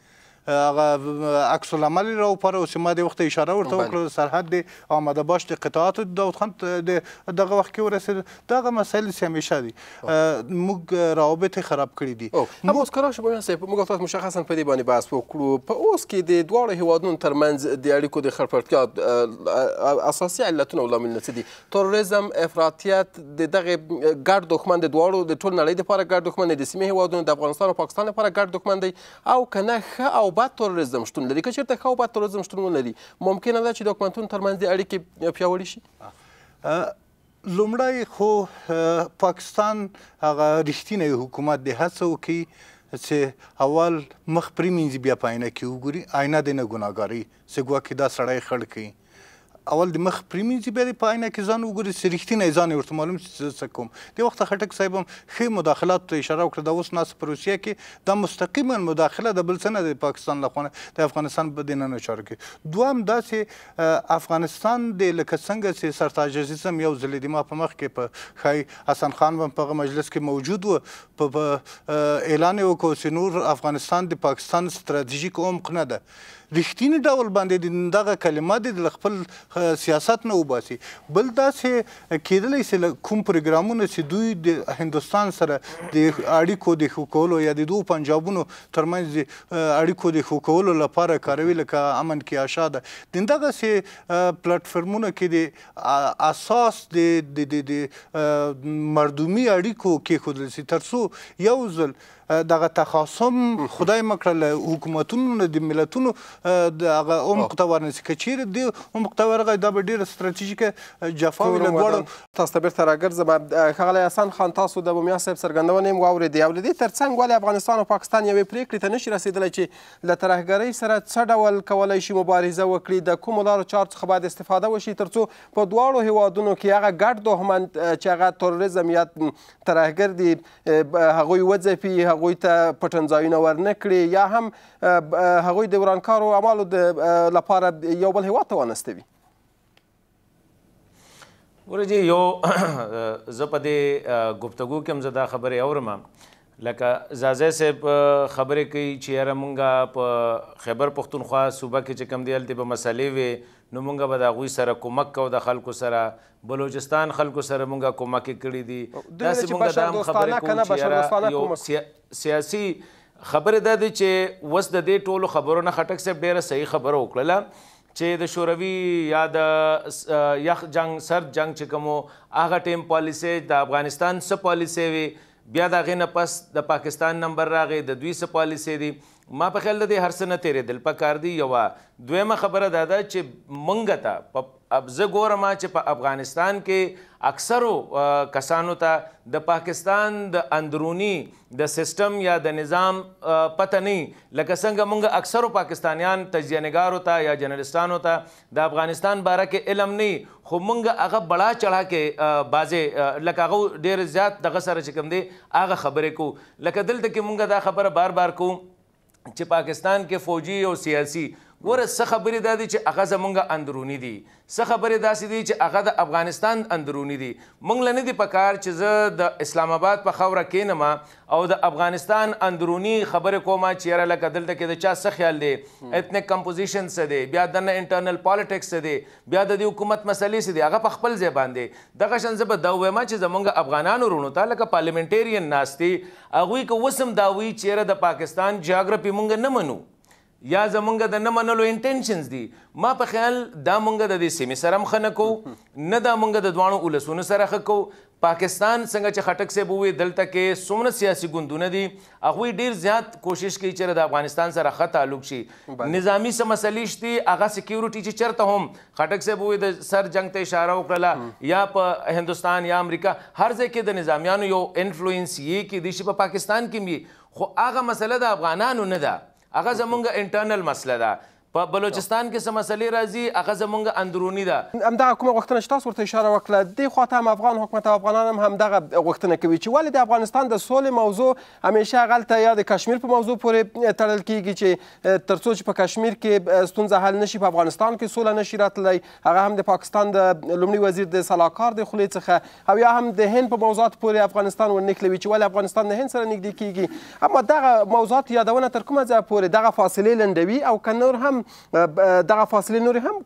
هغه عکس العمل را وپاره اوس ما د وخت اشاره ورته وکړه سرحد د آمده باش د قطاعات د داود خان دغه وخت کې ورسېد دغه مسایل سي همیشه دي موږ روابط خراب کړي دي هم اوس کرا شبه صاحب موږ تاسو مشخصا په دې باندې بحث وکړو په اوس کې د دواړو هیوادونو ترمنځ د اړیکو د خرابړتیا اساسي علتونه او لاملونه څه دي تروریزم افراطیت د دغه ګډ دښمن د دواړو د ټول نړۍ لپاره ګډ دښمن د سیمې هیوادونو د افغانستان او پاکستان لپاره ګډ دښمن دی او کنه ښه او باد توریزم شتون لري که چېرته ښه او باد توریزم شتون ولري ممکنه ده چې د حکومتونو ترمنځ د اړیکې پیاوړې شي لومړی خو پاکستان هغه رښتینی حکومت د هڅو کې چې اول مخ پرې مینځي بیا پاینه کې وګوري آینه د نه ګناګاری سګوا کې دا سړی خړ کوي اول د مخ پریمینځي به په عینه کې ځان وګوري چې رښتینی ځان ورته معلوم چې څه کوم د وخت خټک صاحب هم ښه مداخلات ته اشاره وکړه د اوس ناس په روسیه کې دا مستقیما مداخله د بل څه نه د پاکستان لخوا د افغانستان په دینانه چارو کې دوام داسې افغانستان د لکه څنګه چې سرتاج عزیز هم یو ځل د ما په مخ کې په خای حسن خان هم په مجلس کې موجود و په اعلان وکړ چې نور افغانستان د پاکستان ستراتیژیک عمق نه ده رښتینی ډول باندې دغه کلمه د خپل سیاست نه وباسي بل داسې کېدلی سي کوم پروګرامونه چې دوی د هندستان سره د اړیکو د ښه کولو یا د دوو پنجابونو ترمنځ اړیکو د ښه کولو لپاره کاروي لکه امن کې آشاده د دغسې پلټفرمونو کې د اساس د د د مردمي اړیکو کې خودل سي ترڅو یو ځل دغه تخاصم خدای مکړه له حکومتونو نه د ملتونو د هغه عمق ته ورنسي که چیرې دې عمق ته ورغی دا به ډېره ستراتیژیکه جفا وي له دواړو تاسو ته بېرته راګرځم ښاغلی حسن خان تاسو د بومیا صاحب څرګندونه مې واورېدې او له دې تر څنګ ولې افغانستان او پاکستان یوې پرېکړې ته نشي رسېدلی چې له ترهګرۍ سره څه ډول کولی شي مبارزه وکړي د کومو لارو چارو څخه باید استفاده وشي ترڅو په دواړو هیوادونو کې هغه ګډ دښمن چې هغه تروریزم یا ترهګر دي هغوی وځپي هغوی ته پټن ځایونه ورنکړي یا هم هغوی د ورانکارو اعمالو لپاره یو بل هیواد ته وانستوي ورجی یو زه په دې گفتگو کې هم زه دا خبرې اورم لکه زازه صاحب خبرې کوي چې یاره مونږه په خیبر پښتونخوا صوبه کې چې کوم دی هلته به مسلې وي نو مونږ به د غوي سره کومک کو د خلکو سره بلوچستان خلکو سره مونږه کومک کړی دي داسې مونږ دا خبره کوم چې سیاسي خبره ده چې وس د دې ټولو خبرو نه خټک صاحب ډیره صحیح خبره وکړه چې د شوروي یا د یخ جنگ سر جنگ چې کومو هغه ټیم پالیسي د افغانستان څه پالیسي وي بیا دا غینه پس د پاکستان نمبر راغی د دوی څه پالیسي دي ما په خیال د هر څه نه تیرېدل په کار دی یوه دویمه خبره دا ده چې مونږ ته په ابزه ګورم چې په افغانستان کې اکثرو کسانو ته د پاکستان د اندرونی د سیستم یا د نظام پته نه لکه څنګه مونږ اکثرو پاکستانیان تجزیهنګارو ته یا جرنالستانو ته د افغانستان باره کې علم نه خو مونږ هغه بڑا چړه کې بازه لکه هغه ډیر زیات دغه سره چې کوم دی هغه خبرې کو لکه دلته کې مونږ دا خبره بار بار کوم چې پاکستان کې فوجي او سیاسي ګوره څه خبرې دا دي چې هغه زمونږ اندرونی دي څه خبرې داسې دي چې هغه د افغانستان اندرونی دي موږ له نه دي پکار چې زه د اسلام آباد په خوره کینم او د افغانستان اندرونی خبرې کوم چې یاره لکه دلته کې د چا څه خیال دی اتنیک کمپوزیشن څه دی بیا دنه انټرنل پالیټکس څه دی بیا د دې حکومت مسلې څه دی هغه په خپل ځای باندې دغه شان زه به دا وایم چې زمونږ افغانانو رونو ته لکه پارلمنټیرین ناستي هغوی که وسم دا وی چې د پاکستان جاګرافي مونږ نه منو یا زمونږ د نه منلو انټینشنز دي ما په خیال دا مونږ د دې سیمې سره مخ نه کو نه دا مونږ د دوانو ولسونو سره خ کو پاکستان څنګه چې خټک سیب وې دلته کې څومره سیاسي ګوندونه دي هغه ډیر زیات کوشش کوي چې د افغانستان سره ښه تعلق شي نظامی سم مسلې شته هغه سکیورټي چې چرته هم خټک سیب وې د سر جنگ ته اشاره وکړه یا په هندستان یا امریکا هر ځای کې د نظامیانو یو انفلوئنس یې کې دي چې په پاکستان کې مې خو هغه مسله د افغانانو نه ده هغه زمونږ انټرنل مسله ده په بلوچستان کې څه مسلې راځي هغه زمونږ اندرونی ده همدغه کومه غوښتنه چې تاسو ورته اشاره وکړه دې خوا ته هم افغان حکومت او افغانان هم همدغه غوښتنه کوي چې ولې د افغانستان د سولې موضوع همیشه هغلته یا د کشمیر په موضوع پورې تړل کیږي چې تر څو چې په کشمیر کې ستونزه حل نشي په افغانستان کې سوله نشي راتلی هغه هم د پاکستان د لومړي وزیر د سلاکار د خولې څخه او یا هم د هند په موضوعات پورې افغانستان ورنښلوي چې ولې افغانستان د هند سره نږدې کیږي اما دغه موضوعات یادونه تر کومه ځایه پورې دغه فاصلې لنډوي او که نور هم دغه فاصله نور هم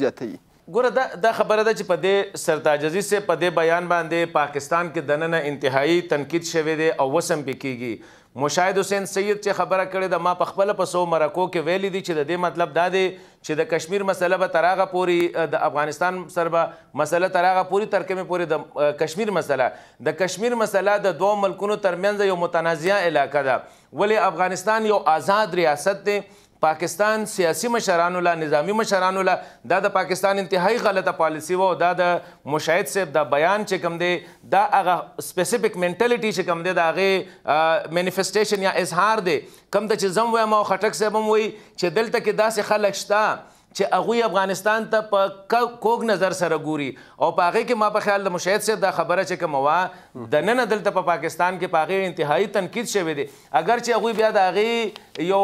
زیاتوي ګوره دا دا خبره ده چې په دې سرتاج عزیز سه په دې بیان باندې پاکستان کې د نن انتهایی تنقید شوی دی او وسم پې کیږي مشاهد حسین سید چې خبره کړې ده ما په خپل په سو مرکو کې ویلي دي چې د دې مطلب دا دی چې د کشمیر مسله به تراغه پوری د افغانستان سره به مسله تراغه پوری ترکه مې پوری د کشمیر مسله د کشمیر مسله د دوه ملکونو ترمنځ یو متنازعه علاقه ده ولی افغانستان یو آزاد ریاست دی پاکستان سیاسي مشرانو له نظامی مشرانو له دا د پاکستان انتهایی غلطه پالیسی وو دا د مشاهد صاحب دا بیان چې کوم دی دا هغه سپیسیفیک مینټالیټي چې کوم دی دا هغه مینیفستیشن یا اظهار دی کوم د چې زم وایم او خټک صاحب هم وایي چې دلته کې داسې خلک شته چې هغه افغانستان ته په کوګ نظر سره ګوري او په هغه کې ما په خیال د مشاهد سره دا خبره چې کوم وا د نن دلته په پاکستان کې پاغه انتهایی تنقید شوی دی اگر چې هغه بیا د هغه یو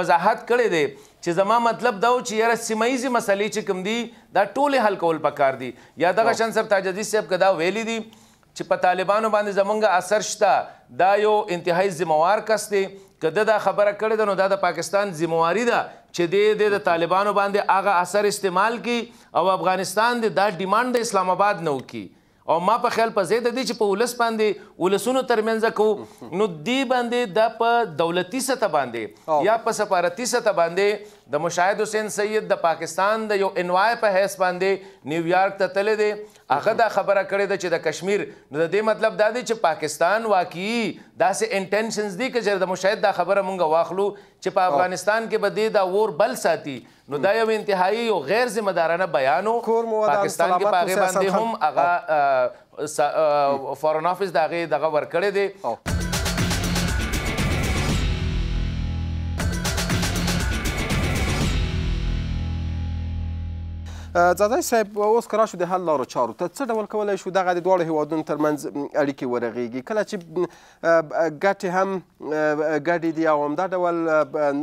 وضاحت کړی دی چې زما مطلب دا و چې یاره سیمایي مسلې چې کوم دي دا ټوله حل کول پکار دي یا دغه شان سر تاج عزیز صاحب کدا ویلي دي چې په طالبانو باندې زمونږ اثر شته دا یو انتهایی ذمہوار کس دی که دا خبره کړې ده نو دا د پاکستان ذمہواری ده چې د د طالبانو باندې هغه اثر استعمال کی او افغانستان د دا ډیماند د اسلام آباد نه وکي او ما په خیال په زید دي چې په ولس باندې ولسونو ترمنځ کو نو دی باندې د په دولتي سطح باندې یا په سفارتي سطح باندې د مشاهد حسین سید د پاکستان د یو انوای په حیث باندې نیویارک ته تللی دی هغه دا خبره کړې ده چې د کشمیر نو د دې مطلب دا دی چې پاکستان واقعي داسې انټینشنز دي چې د مشاهد دا خبره مونږ واخلو چې په افغانستان کې به د دا وور بل ساتي نو دا یو انتهایی او غیر ذمہ دارانه بیانو پاکستان کې پاغه باندې هم هغه فورن افیس دغه دغه ورکړی دی ځاځی صاحب اوس که راشو د حل لارو چارو ته څه ډول کولی شو دغه د دواړو هېوادونو ترمنځ اړیکې ورغېږي کله چې ګټې هم ګډې دي او همدا ډول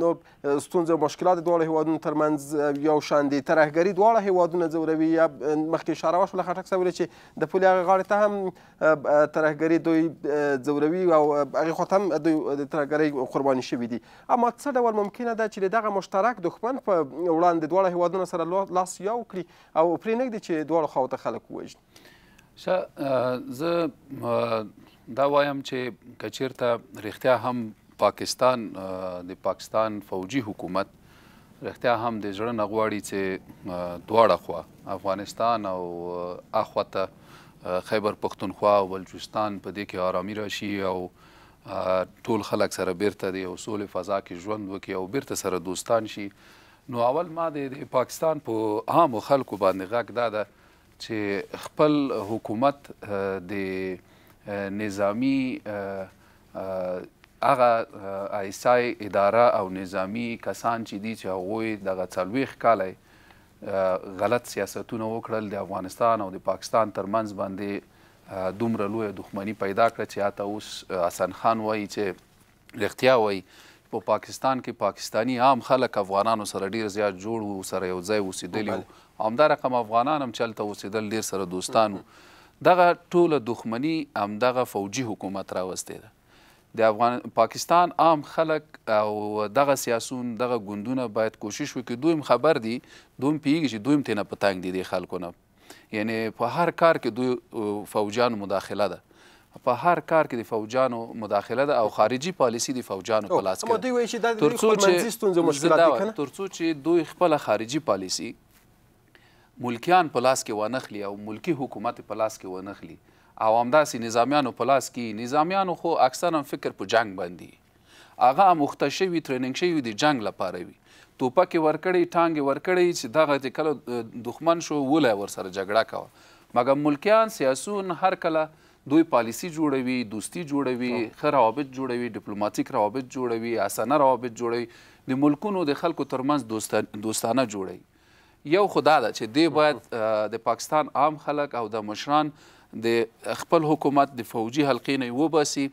نور ستونزې او مشکلات دواړه هیوادونو ترمنځ یو شان دي ترهګري دواړه هیوادونه ځوروي یا مخکې اشاره وشوله خټک صاحب چې د پولې هغې غاړې ته هم ترهګري دوی ځوروي او هغې خوا ته هم دوی د ترهګرۍ قرباني شوي دي اما څه ډول ممکنه ده چې د دغه مشترک دښمن په وړاندې دواړه هیوادونه سره لاس یو کړي او پرې نږدي چې دواړو خواو ته خلک ووژني زه دا وایم چې کچیرته رښتیا هم پاکستان د پاکستان فوجي حکومت رښتیا هم د زړه نه غواړي چې دواړه خوا افغانستان او اخواته خیبر پښتونخوا او بلوچستان په دې کې آرامي راشي او ټول خلک سره بیرته د اصول فضا کې ژوند وکړي او بیرته سره دوستان شي نو اول ما د پاکستان په عام خلکو باندې غږ دا ده چې خپل حکومت د نظامی هغه ایسای اداره او نظامی کسان چې دي چې هغوی دغه څلوېښت کاله غلط سیاستونه وکړل د افغانستان او د پاکستان ترمنځ باندې دومره لویه دښمني پیدا کړه چې حتی اوس حسن خان وایي چې رښتیا وایي په پاکستان کې پاکستانی عام خلک افغانانو سره ډیر زیات جوړ وو سره یو ځای اوسېدلي وو همدا رقم افغانان هم چلته اوسېدل ډیر سره دوستان وو دغه ټوله دښمني همدغه فوجي حکومت راوستې ده د افغان پاکستان عام خلک او دغه سیاسون دغه ګوندونه باید کوشش وکړي دوی خبر دي دوی پیږي چې دوی تنه پتنګ دي د خلکو نه یعنی په هر کار کې دوی فوجان مداخله ده په هر کار کې د فوجانو مداخله ده او خارجي پالیسی د فوجانو په لاس کې ده ترڅو چې ترڅو چې دوی خپل خارجي پالیسی ملکیان په لاس کې ونخلي او ملکی حکومت په لاس کې ونخلي او همداسې نظامیانو په لاس کې نظامیانو خو اکثرا فکر په جنگ باندې هغه اموخته شوي تریننګ شوي د جنگ لپاره وي توپکې ورکړی ټانګې ورکړی چې دغه چې کله دښمن شو ولی ورسره جګړه کوه مګر ملکیان سیاسون هر کله دوی پالیسی جوړوي دوستی جوړوي ښه روابط جوړوي ډیپلوماتیک روابط جوړوي اسانه روابط جوړوي د ملکونو د خلکو ترمنځ دوستانه جوړوي یو خدا ده چې دی باید د پاکستان عام خلک او د مشران د خپل حکومت د فوجي حلقې نه وباسي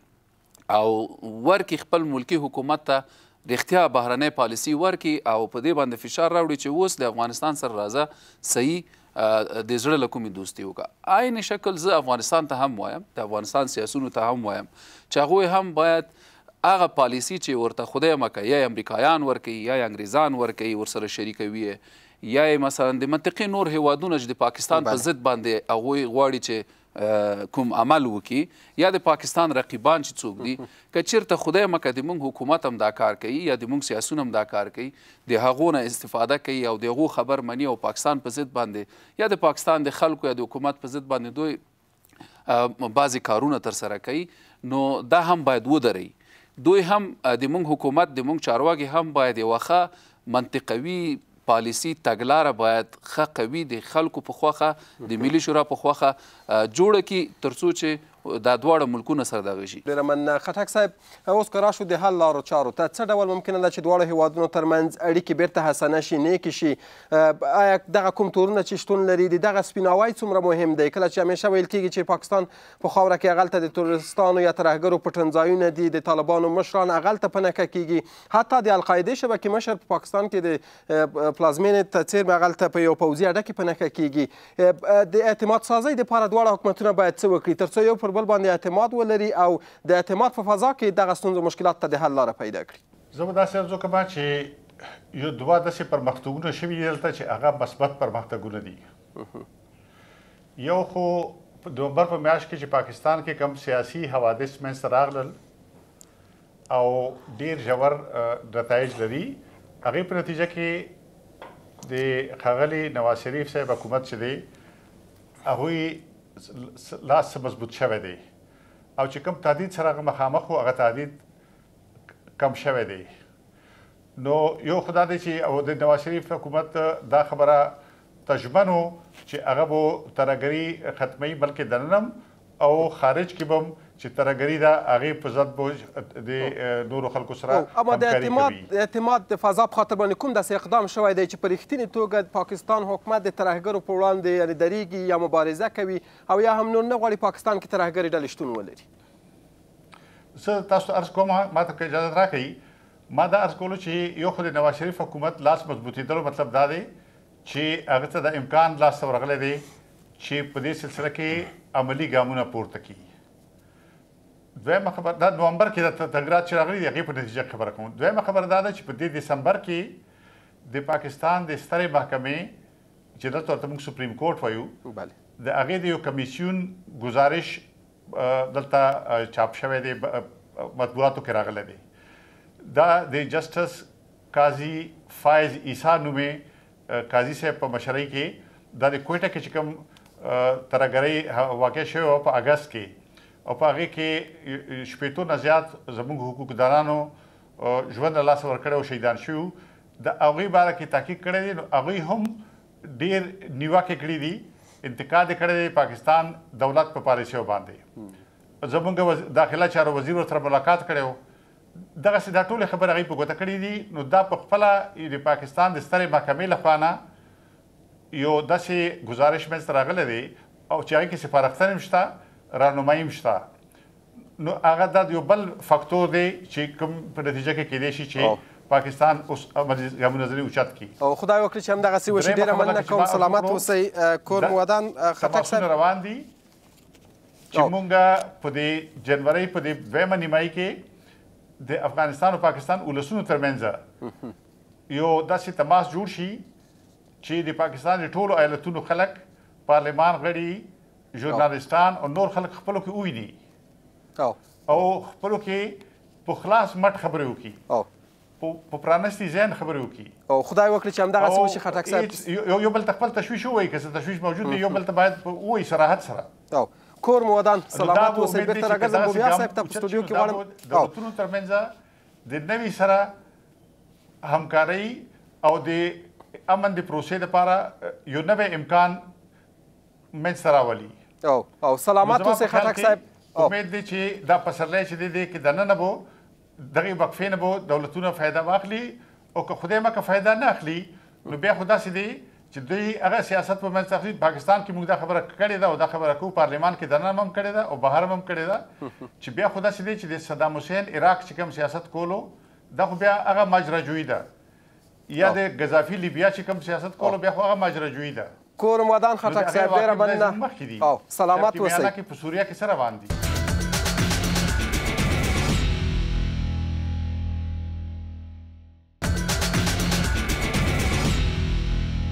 او ورکې خپل ملکی حکومت ته رښتیا بهرنۍ پالیسی ورکي او په دې باندې فشار راوړي چې اوس د افغانستان سره راځه صحیح د زړه له کومې دوستي وکړه عین شکل زه افغانستان ته هم وایم د افغانستان سیاسونو ته هم وایم چې هغوی هم باید هغه پالیسی چې ورته خدای مکه یا امریکایان ورکوي یا انګریزان ورکوي ورسره شریکوي یا مثلا د منطقې نور هیوادونه چې د پاکستان په ضد باندې هغوی غواړي چې کوم عمل وکي یا د پاکستان رقیبان چې څوک دي [laughs] که چیرته خدای مکه د موږ حکومت هم دا کار کوي یا د موږ سیاسون هم دا کار کوي د هغو نه استفاده کوي او د هغو خبر مني او پاکستان په ضد باندې یا د پاکستان د خلکو یا د حکومت په ضد باندې دوی بعضې کارونه ترسره کوي نو دا هم باید ودرئ دوی هم د مونږ حکومت د مونږ چارواکي هم باید یوه ښه منطقوي پالیسی تګلاره باید خه قوي د خلکو په خوخه د ملي شورا په خوخه جوړه کی ترڅو چې دا دواړه ملکونه سره دغه شي ډېره مننه خټک صاحب اوس که راشو د حل لارو چارو ته څه ډول ممکنه ده چې دواړو هیوادونو ترمنځ اړیکې بیرته حسنه شي نیکې شي آیا دغه کوم تورونه چې شتون لري د دغه سپیناوی څومره مهم دی کله چې همیشه ویل کېږي چې پاکستان په خاوره کې هغلته د تورستانو یا ترهګرو پټنځایونه دي د طالبانو مشران هغلته په نښه کېږي حتی د القاعدې شبکې مشر په پاکستان کې د پلازمینې ته څیرمه هغلته په یو پوځي اډه کې په نښه کېږي د اعتماد سازۍ دپاره دواړه حکومتونه باید څه وکړي تر څو یو پر پر بل باندې اعتماد ولري او د اعتماد په فضا کې دغه ستونزو مشکلات ته د حل لاره پیدا کړي زه به داسې ارزو کوم چې یو دوه داسې پرمختګونه شوي دي دلته چې هغه مثبت پرمختګونه دي یو خو د نومبر په میاشت کې چې پاکستان کې کم سیاسي حوادث منځته راغلل او ډیر ژور نتایج لري هغه په نتیجه کې د خغلی نواز شریف صاحب حکومت چې دی هغه لاس مضبوط شوی دی او چې کوم تهدید سره مخامخ وو هغه تهدید کم شوی دی نو یو خدای دی چې او د نواز شریف حکومت دا خبره تجمنو چې هغه بو ترګری ختمي بلکې دننم او خارج کې بم چې ترګری دا هغه په ځد بوج د نورو خلکو سره اما د اعتماد اعتماد د فضا په خاطر باندې کوم داسې اقدام شوی دی چې په رښتینې توګه پاکستان حکومت د ترهګرو په وړاندې یعنې درېږي یا مبارزه کوي او یا هم نور نه غواړي پاکستان کې ترهګرې ډلې شتون ولري زه تاسو ته عرض کوم ما ته اجازه راکړئ ما دا عرض کولو چې یو خو د نواز شریف حکومت لاس مضبوطېدلو مطلب دا دی چې هغه ته د امکان لاسته ورغلی دی چې په دې سلسله کې عملی ګامونه پورته کړي دویمه خبر دا نومبر کې د تګرات چې راغلی هغه په نتیجه خبره کوم دویمه خبر دا ده چې په دې دسمبر کې د پاکستان د سترې محکمې چې دلته ورته موږ سپریم کورټ وایو بله د هغې د یو کمیسیون گزارش دلته چاپ شوی دی مطبوعاتو کې راغلی دی دا د جسټس قاضي فایز عیسی نومې قاضي صاحب په مشرۍ کې دا د کوټه کې چې کوم ترګری واقع شوی په اگست کې او په هغه کې شپېتو نه زیات زموږ حقوقدانانو ژوند له لاسه ورکړی او شهیدان شوي د هغوی باره کې تحقیق کړی دی نو هغوی هم ډېر نیواکې کړي دي انتقاد کړی دی پاکستان دولت په پا پالیسیو باندې زمونږ داخله چارو وزیر ورسره ملاقات کړی و دغسې دا ټولې خبرې هغوی په ګوته کړي دي نو دا په خپله د پاکستان د سترې محکمې لخوا نه یو داسې ګزارش منځته راغلی دی او چې هغې کې سفارښتنې هم شته راهنمایي شته نو هغه د یو بل فاکتور دی چې کوم په نتیجه کې کېدای شي چې پاکستان اوس غمو نظر اوچت کی او خدای وکړي چې همدغه سی وشي ډیره مننه کوم سلامت اوسئ کور مو ودان خټک سره روان دي چې مونږه په دې جنوري په دې دویمه نیمایي کې د افغانستان او پاکستان ولسونو ترمنځ یو داسې تماس جوړ شي چې د پاکستان ټولو ایالتونو خلک پارلمان غړي ژورنالستان او نور خلک خپلو کې وې دي او خپلو کې په خلاص مټ خبرې وکړي په پرانستي ځین خبرې وکړي او خدای وکړي چې همدغه څه وشي خټک صاحب یو بل ته خپل تشویش ووایي که څه تشویش موجود دی یو بل ته باید ووایي صراحت سره کور مو ودان سلامات اوسئ بېرته راګرځم بویا صاحب ته په سټوډیو کې غواړم د دولتونو ترمنځ د نوي سره همکارۍ او د امن د پروسې لپاره یو نوی امکان منځ ته راولي او او سلامات اوسئ خټک صاحب امید دی چې دا پسرلی چې دی دی کې دننه بو دغه وقفې نه بو دولتونه فایده واخلي او که خدای مکه فایده نه اخلي نو بیا خدا سي دی چې دوی هغه سیاست په منځ تخریب پاکستان کې موږ دا خبره کړې ده او دا خبره کو پارلمان کې دنه هم کړې ده او بهر هم کړې ده چې بیا خدا سي دی چې د صدام حسین عراق چې کوم سیاست کولو دا خو بیا هغه ماجراجویی ده یا د غزافی لیبیا چې کوم سیاست کولو بیا خو هغه ماجراجویی ده کورمادان خټک صاحب ډېره مننه او سلامت اوسئ په سوریه کې څه روان دي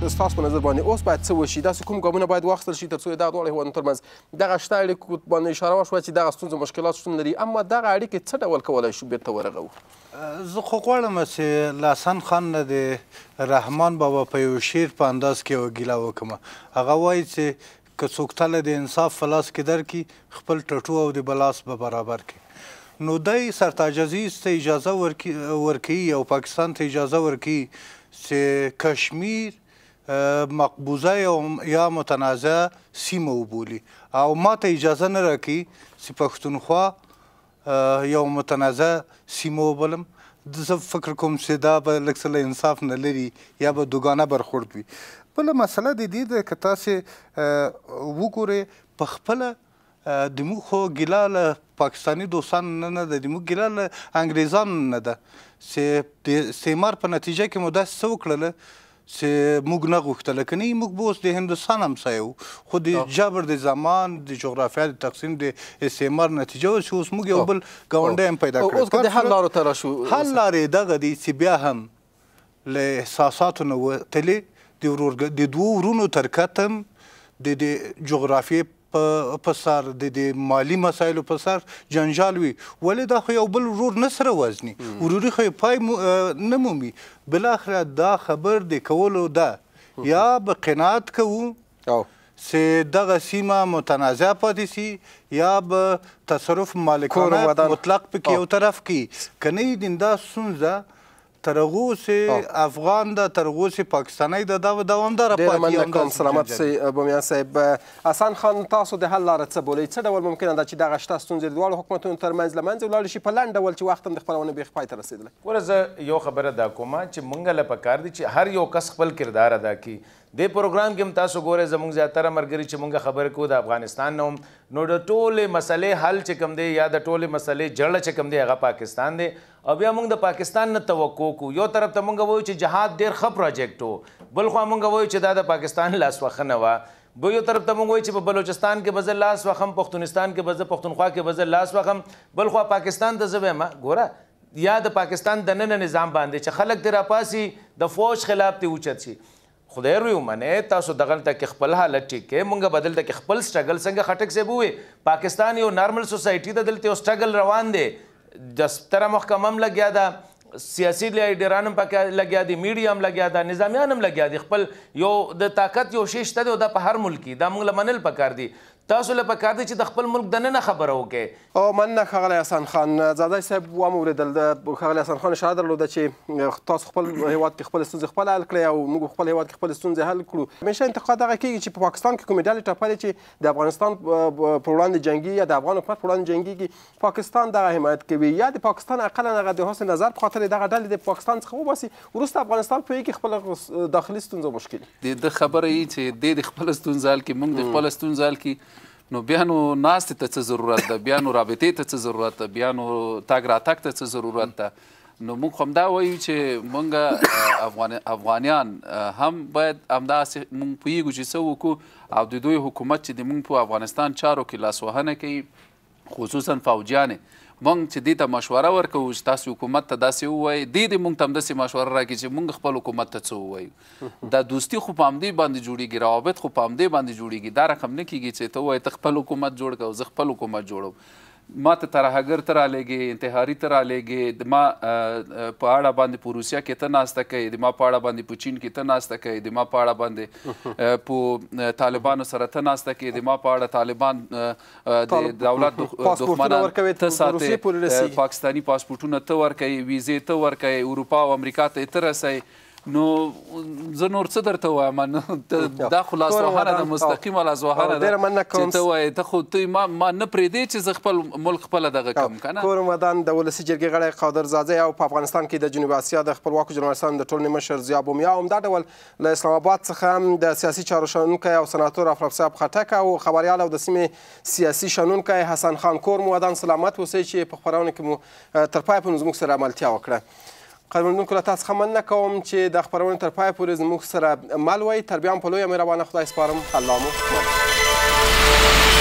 تاسو په نظر باندې اوس باید څه وشي داسې کوم ګامونه باید واخیستل شي ترڅو دغه دواړو هېوادونو ترمنځ دغه شته اړیکو باندې اشاره وشوه چې دغه ستونزه مشکلات شتون لري اما دغه اړیکې څه ډول کولی شو بیرته ورغو زه خو غواړم چې لاسن خان نه د رحمان بابا په یو شعر په انداز کې یوه ګیله وکړم هغه وایي چې که څوک تله د انصاف فلاس کې در کې خپل ټټو او د بلاس به برابر کې نو دای سرتاجزیز ته اجازه ورکی او پاکستان ته اجازه ورکی چې کشمیر مقبوضه یا متنازع سیمه وبولي او ماته اجازه نه راکړي چې پښتونخوا یو متنازع سیمه وبلم زه فکر کوم چې دا به لږ څه انصاف نه لري یا به دوګانه برخورد وي بله مسله د دې ده که تاسې وګورئ په خپله د موږ خو ګیله له پاکستاني دوستانو نه نه ده د موږ ګیله له انګریزانو نه ده چې د استعمار په نتیجه کې مو داسې څه وکړله سه موږ نه غوښتل کني موږ به اوس د هندستان همسایه یو خو د جبر د زمان د جغرافیا د تقسیم د استعمار نتیجه و چې اوس موږ یو بل ګاونډی هم پیدا کړو اوس د حل لارو ته راشو حل لارې دغه دي چې بیا هم له احساساتو نه وتلې د ورور د دوو ورونو تر کتم د د جغرافیې په په سر د د مالی مسایلو په سر جنجال وي ولې دا خو یو بل ورور نه سره وزني وروري خو پای نه مومي بلاخره دا خبر د کولو ده یا به قناعت کوو او سه دغه سیمه متنازع پاتې سي یا به تصرف مالکانه مطلق پکې یو طرف کې کني دیندا سونځه ترغو سي افغان د ترغو سي پاکستاني د دا دوامدار پاتې یم ډیر مننه سلامت سي بومیان صاحب حسن خان تاسو د حل لار څه بولئ څه ډول ممکنه ده چې دغه شته ستونزې د دواړو حکومتونو ترمنځ له منځه ولاړې شي په لنډ ډول چې وخت هم د خپرونې بیخ پای ته رسېدلی ګوره زه یو خبره دا کومه چې موږ له پکار دي چې هر یو کس خپل کردار ادا کړي د پروګرام کې تاسو ګوره زموږ زیاتره مرګري چې مونږه خبر کو د افغانستان نوم نو د ټوله مسلې حل چې کم دی یا د ټوله مسلې جړل چې کم دی هغه پاکستان دی او بیا موږ د پاکستان نه توقع کو یو طرف ته موږ وایو چې جهاد ډیر ښه پروجیکټ وو بل خو موږ وایو چې دا د پاکستان لاس وخنه و بو یو طرف ته موږ وایو چې په بلوچستان کې بزل لاس وخم پښتونستان کې بزل پښتونخوا کې بزل لاس وخم بل خو پاکستان ته زبې ما ګوره یا د پاکستان د نن نظام باندې چې خلک تیر پاسي د فوج خلاف ته اوچت شي خدای روی ومنه تاسو دغلته کې خپل حالت ټیک کې مونږ بدل د خپل سټرګل څنګه خټک سی بوې پاکستان یو نارمل سوسایټي د دلته سټرګل روان دی د ستره محکمه هم لګیا ده سیاسي لیډران هم پکې لګیا دي میډیا هم لګیا ده نظامیان هم لګیا دي خپل یو د طاقت یو شیشته دی او دا په هر ملک دا موږ لمنل پکار دي تاسو له پکار دي چې د خپل ملک دننه خبره وکړي او من نه خغلی حسن خان زاده صاحب وامه ولیدل د خغلی حسن خان اشاره درلوده چې تاسو خپل هیواد کې خپل ستونزې خپل حل کړئ او موږ خپل هیواد کې خپل ستونزې حل کړو همیشه انتقاد هغه کیږي چې په پاکستان کې کوم ډلې ټاپلې چې د افغانستان پر وړاندې جنگي یا د افغان حکومت پر وړاندې جنگي کې پاکستان دغه حمایت کوي یا د پاکستان اقلا هغه د حسن نظر په خاطر دغه ډلې د پاکستان څخه وباسي وروسته افغانستان په کې خپل داخلي ستونزې مشکل دي د خبرې چې د خپل ستونزال کې موږ د خپل ستونزال کې نو بیا نو ناستې ته څه ضرورت ده بیا نو رابطې ته څه ضرورت ده بیا نو تګ راتګ ته څه ضرورت ده نو موږ همدا وایو چې موږ افغان افغانیان هم باید همداسې موږ پوهیږو چې څه وکړو او د دوی حکومت چې د موږ په افغانستان چارو کې لاسوهنه کوي خصوصا فوجیانې مونږ چې دې ته مشوره ورکو چې تاسو حکومت ته داسې ووایي دې دې مونږ ته همداسې مشوره راکړي چې مونږ خپل حکومت ته څه ووایو [laughs] دا دوستي خو په همدې باندې جوړیږي روابط خو په همدې باندې جوړیږي دا رقم نه کیږي چې ته ووایې ته خپل حکومت جوړ کړه زه خپل حکومت جوړم ما ته ترهګر ته رالیږې انتحاري ته رالیږې د ما په اړه باندې په روسیه کې ته ناسته کوي د ما په اړه باندې په چین کې ته ناسته کوي د ما په اړه باندې په طالبانو سره ته ناسته کوي د ما په اړه طالبان د دولت دښمنان ته ساتي پاکستاني پاسپورټونه ته ورکوي ویزې ته ورکوي اروپا او امریکا ته یې ته رسوي نو زه نور څه درته وایم نه دا خو لاسوهنه ده مستقیمه لاسوهنه ده چې ته وایې ته خو ته ما ما نه پرېږدې چې زه خپل ملک خپله دغه کړم که نه کور مدان د ولسي جرګې غړی قادر زاده او په افغانستان کې د جنوب اسیا د خپلواکو جرنالستانو د ټولنې مشر زیاب بومیا همدا ډول له اسلام آباد څخه هم د سیاسي چارو شنونکی او سناتور افرف صاحب خټک او خبریال او د سیمې سیاسي شنونکی حسن خان کور مو ودان سلامت اوسئ چې په خپرونه کې مو تر پای په زموږ سره عملتیا وکړه قدرمنونکو له تاسو څخه مننه کوم چې د خپرونې تر پایه پورې زموږ سره مل وئ تر بیا هم په لویه مهربانه خدای سپارم الله مو